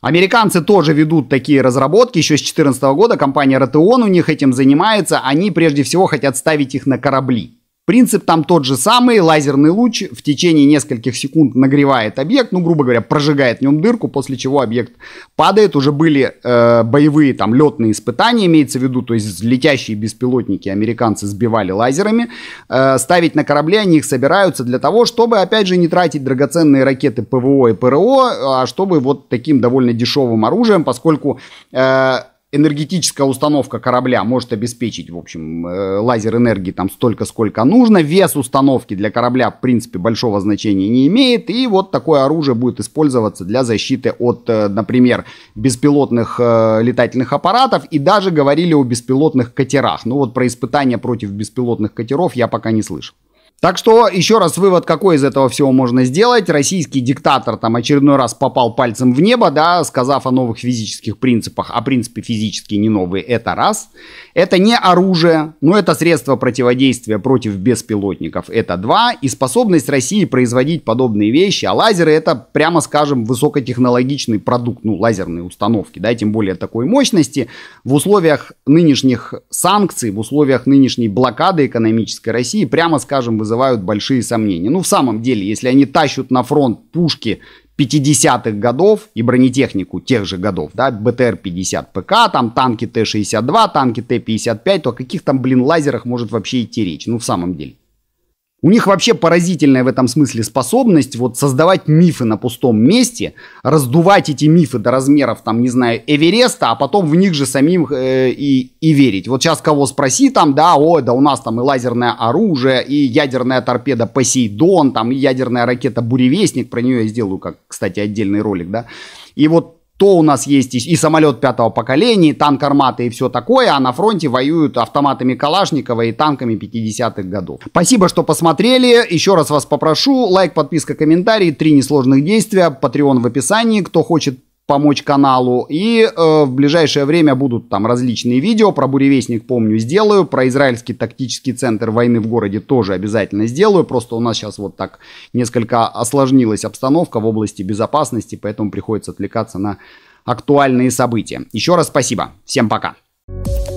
Американцы тоже ведут такие разработки. Еще с 2014 года компания Raytheon у них этим занимается. Они прежде всего хотят ставить их на корабли. Принцип там тот же самый, лазерный луч в течение нескольких секунд нагревает объект, ну, грубо говоря, прожигает в нем дырку, после чего объект падает. Уже были э, боевые там летные испытания, имеется в виду, то есть летящие беспилотники американцы сбивали лазерами. Э, ставить на корабли они их собираются для того, чтобы, опять же, не тратить драгоценные ракеты ПВО и ПРО, а чтобы вот таким довольно дешевым оружием, поскольку... Э, энергетическая установка корабля может обеспечить, в общем, э, лазер энергии там столько, сколько нужно. Вес установки для корабля, в принципе, большого значения не имеет. И вот такое оружие будет использоваться для защиты от, э, например, беспилотных э, летательных аппаратов. И даже говорили о беспилотных катерах. Ну вот про испытания против беспилотных катеров я пока не слышал. Так что, еще раз вывод, какой из этого всего можно сделать. Российский диктатор там очередной раз попал пальцем в небо, да, сказав о новых физических принципах, а принципы физические не новые, это раз. Это не оружие, но это средство противодействия против беспилотников, это два. И способность России производить подобные вещи, а лазеры это, прямо скажем, высокотехнологичный продукт, ну, лазерные установки, да, тем более такой мощности. В условиях нынешних санкций, в условиях нынешней блокады экономической России, прямо скажем, вызывают большие сомнения. Ну, в самом деле, если они тащат на фронт пушки 50-х годов и бронетехнику тех же годов, да, БТР-50 ПК, там танки Т-62, танки Т-55, то о каких там, блин, лазерах может вообще идти речь? Ну, в самом деле. У них вообще поразительная в этом смысле способность вот создавать мифы на пустом месте, раздувать эти мифы до размеров, там, не знаю, Эвереста, а потом в них же самим э, и, и верить. Вот сейчас кого спроси, там, да, о, да у нас там и лазерное оружие, и ядерная торпеда Посейдон, там, и ядерная ракета Буревестник, про нее я сделаю, как, кстати, отдельный ролик, да. И вот то у нас есть и, и самолет пятого поколения, и танк «Армата» и все такое, а на фронте воюют автоматами Калашникова и танками 50-х годов. Спасибо, что посмотрели. Еще раз вас попрошу, лайк, подписка, комментарий, три несложных действия, Patreon в описании. Кто хочет помочь каналу. И э, в ближайшее время будут там различные видео. Про буревестник, помню, сделаю. Про израильский тактический центр войны в городе тоже обязательно сделаю. Просто у нас сейчас вот так несколько осложнилась обстановка в области безопасности, поэтому приходится отвлекаться на актуальные события. Еще раз спасибо. Всем пока. thank you